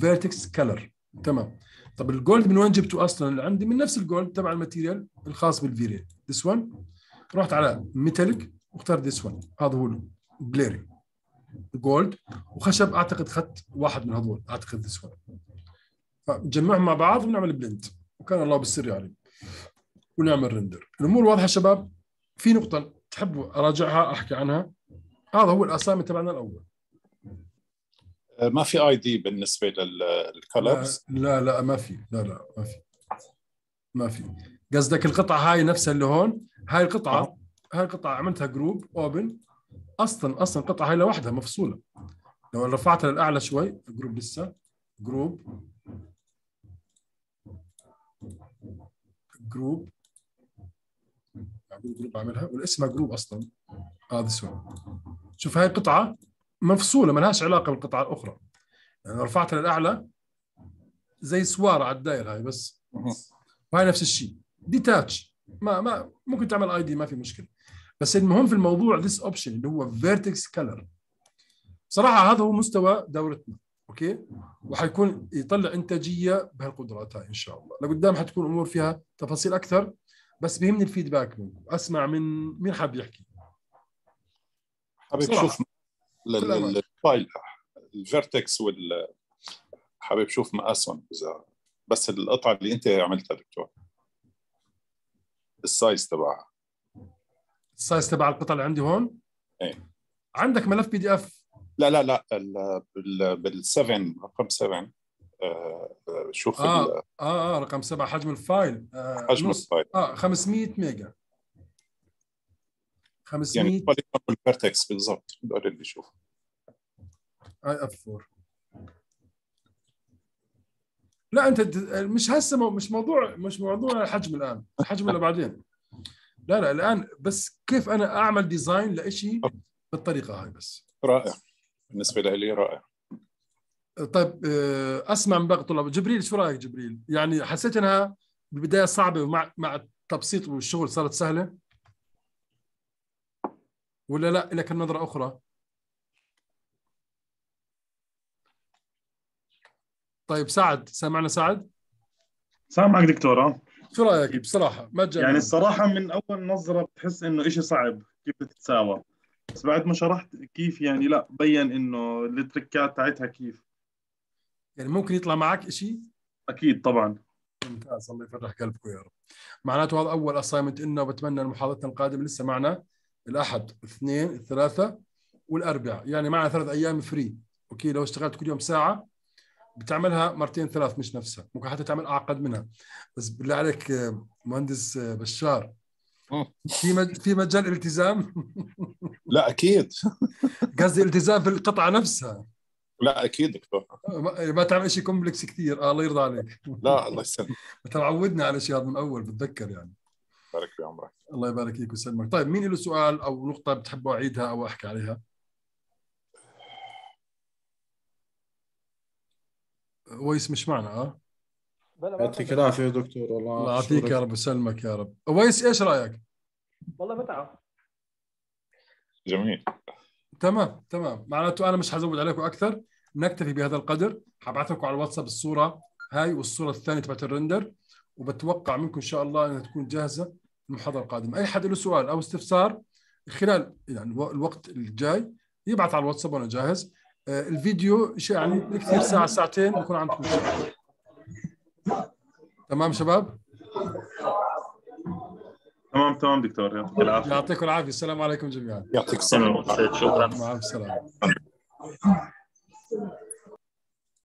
فيرتكس كلر تمام طب الجولد من وين جبته اصلا اللي عندي من نفس الجولد تبع الماتيريال الخاص بالفيريال ذس وان رحت على ميتاليك واخترت ذس وان هذا هو بليري جولد وخشب اعتقد خدت واحد من هذول اعتقد ذس وان نجمعهم مع بعض ونعمل بلند وكان الله بالسر يعلم ونعمل رندر الامور واضحه شباب في نقطه تحبوا اراجعها احكي عنها هذا هو الاسامي تبعنا الاول آه، ما في اي دي بالنسبه للكولابس لا لا ما في لا لا ما في ما في قصدك القطعه هاي نفسها اللي هون هاي القطعه أه. هاي القطعه عملتها جروب اوبن اصلا اصلا القطعه هاي لوحدها مفصوله لو رفعتها للاعلى شوي جروب لسه جروب جروب جروب بعملها والاسمها جروب اصلا هذا آه شوف هاي قطعه مفصوله ما لهاش علاقه بالقطعه الاخرى يعني رفعتها للاعلى زي سواره على الدائرة هاي بس وهي نفس الشيء ديتاتش ما ما ممكن تعمل اي دي ما في مشكله بس المهم في الموضوع ذس اوبشن اللي هو فيرتكس كلر صراحة هذا هو مستوى دورتنا اوكي وحيكون يطلع انتاجيه بهالقدرات هاي ان شاء الله لقدام حتكون امور فيها تفاصيل اكثر بس بيهمني الفيدباك منكم اسمع من مين حاب يحكي حابب شوف الفايل الفيرتكس وال حابب شوف مقاسهم اذا بس القطعه اللي انت عملتها دكتور السايز تبعها السايز تبع القطعه اللي عندي هون ايه عندك ملف بي دي اف لا لا لا بال7 رقم 7 آه، شوف آه،, اه اه رقم 7 حجم الفايل آه حجم الفايل اه 500 ميجا 500 يعني الفيرتكس بالضبط اللي بشوف اي آه، اف 4 لا انت مش هسه مش موضوع مش موضوع الحجم الان الحجم اللي بعدين لا لا الان بس كيف انا اعمل ديزاين لشيء بالطريقه هاي بس رائع بالنسبه لي رائع طيب آه، اسمع من باقي الطلاب جبريل شو رايك جبريل يعني حسيت انها بالبدايه صعبه ومع مع التبسيط والشغل صارت سهله ولا لا لك نظره اخرى طيب سعد سامعنا سعد سامعك دكتوره شو رايك بصراحه ما يعني الصراحه من اول نظره بتحس انه شيء صعب كيف بتتساوى بس بعد ما شرحت كيف يعني لا بين انه التركات تاعتها كيف يعني ممكن يطلع معك شيء اكيد طبعا ممتاز الله يفرح قلبكم يا رب معناته هذا اول اسايمنت انه بتمنى محاضرتنا القادمه لسه معنا الاحد الاثنين الثلاثه والاربعاء يعني معنا ثلاث ايام فري اوكي لو اشتغلت كل يوم ساعه بتعملها مرتين ثلاث مش نفسها ممكن حتى تعمل اعقد منها بس بالله عليك مهندس بشار في في مجال التزام لا اكيد قصدي التزام في القطعه نفسها لا اكيد دكتور ما يعني تعمل شيء كومبلكس كثير آه الله يرضى عليك لا الله يسلمك انت عودنا على شيء هذا من اول بتذكر يعني بارك في عمرك الله يبارك فيك ويسلمك طيب مين له سؤال او نقطه بتحب اعيدها او احكي عليها ويس مش معنا اه يعطيك العافيه يا دكتور والله الله يعطيك يا رب ويسلمك يا رب اويس ايش رايك؟ والله متعه جميل تمام تمام معناته انا مش حزود عليكم اكثر نكتفي بهذا القدر حبعث لكم على الواتساب الصوره هاي والصوره الثانيه تبعت الرندر وبتوقع منكم ان شاء الله انها تكون جاهزه المحاضره القادمه اي حد له سؤال او استفسار خلال يعني الوقت الجاي يبعث على الواتساب وانا جاهز آه، الفيديو شيء يعني كثير ساعه ساعتين بكون عندكم تمام شباب؟ تمام تمام دكتور يعطيك العافيه يعطيكم العافيه السلام عليكم جميعا يعطيك السلام شكرا مع السلامه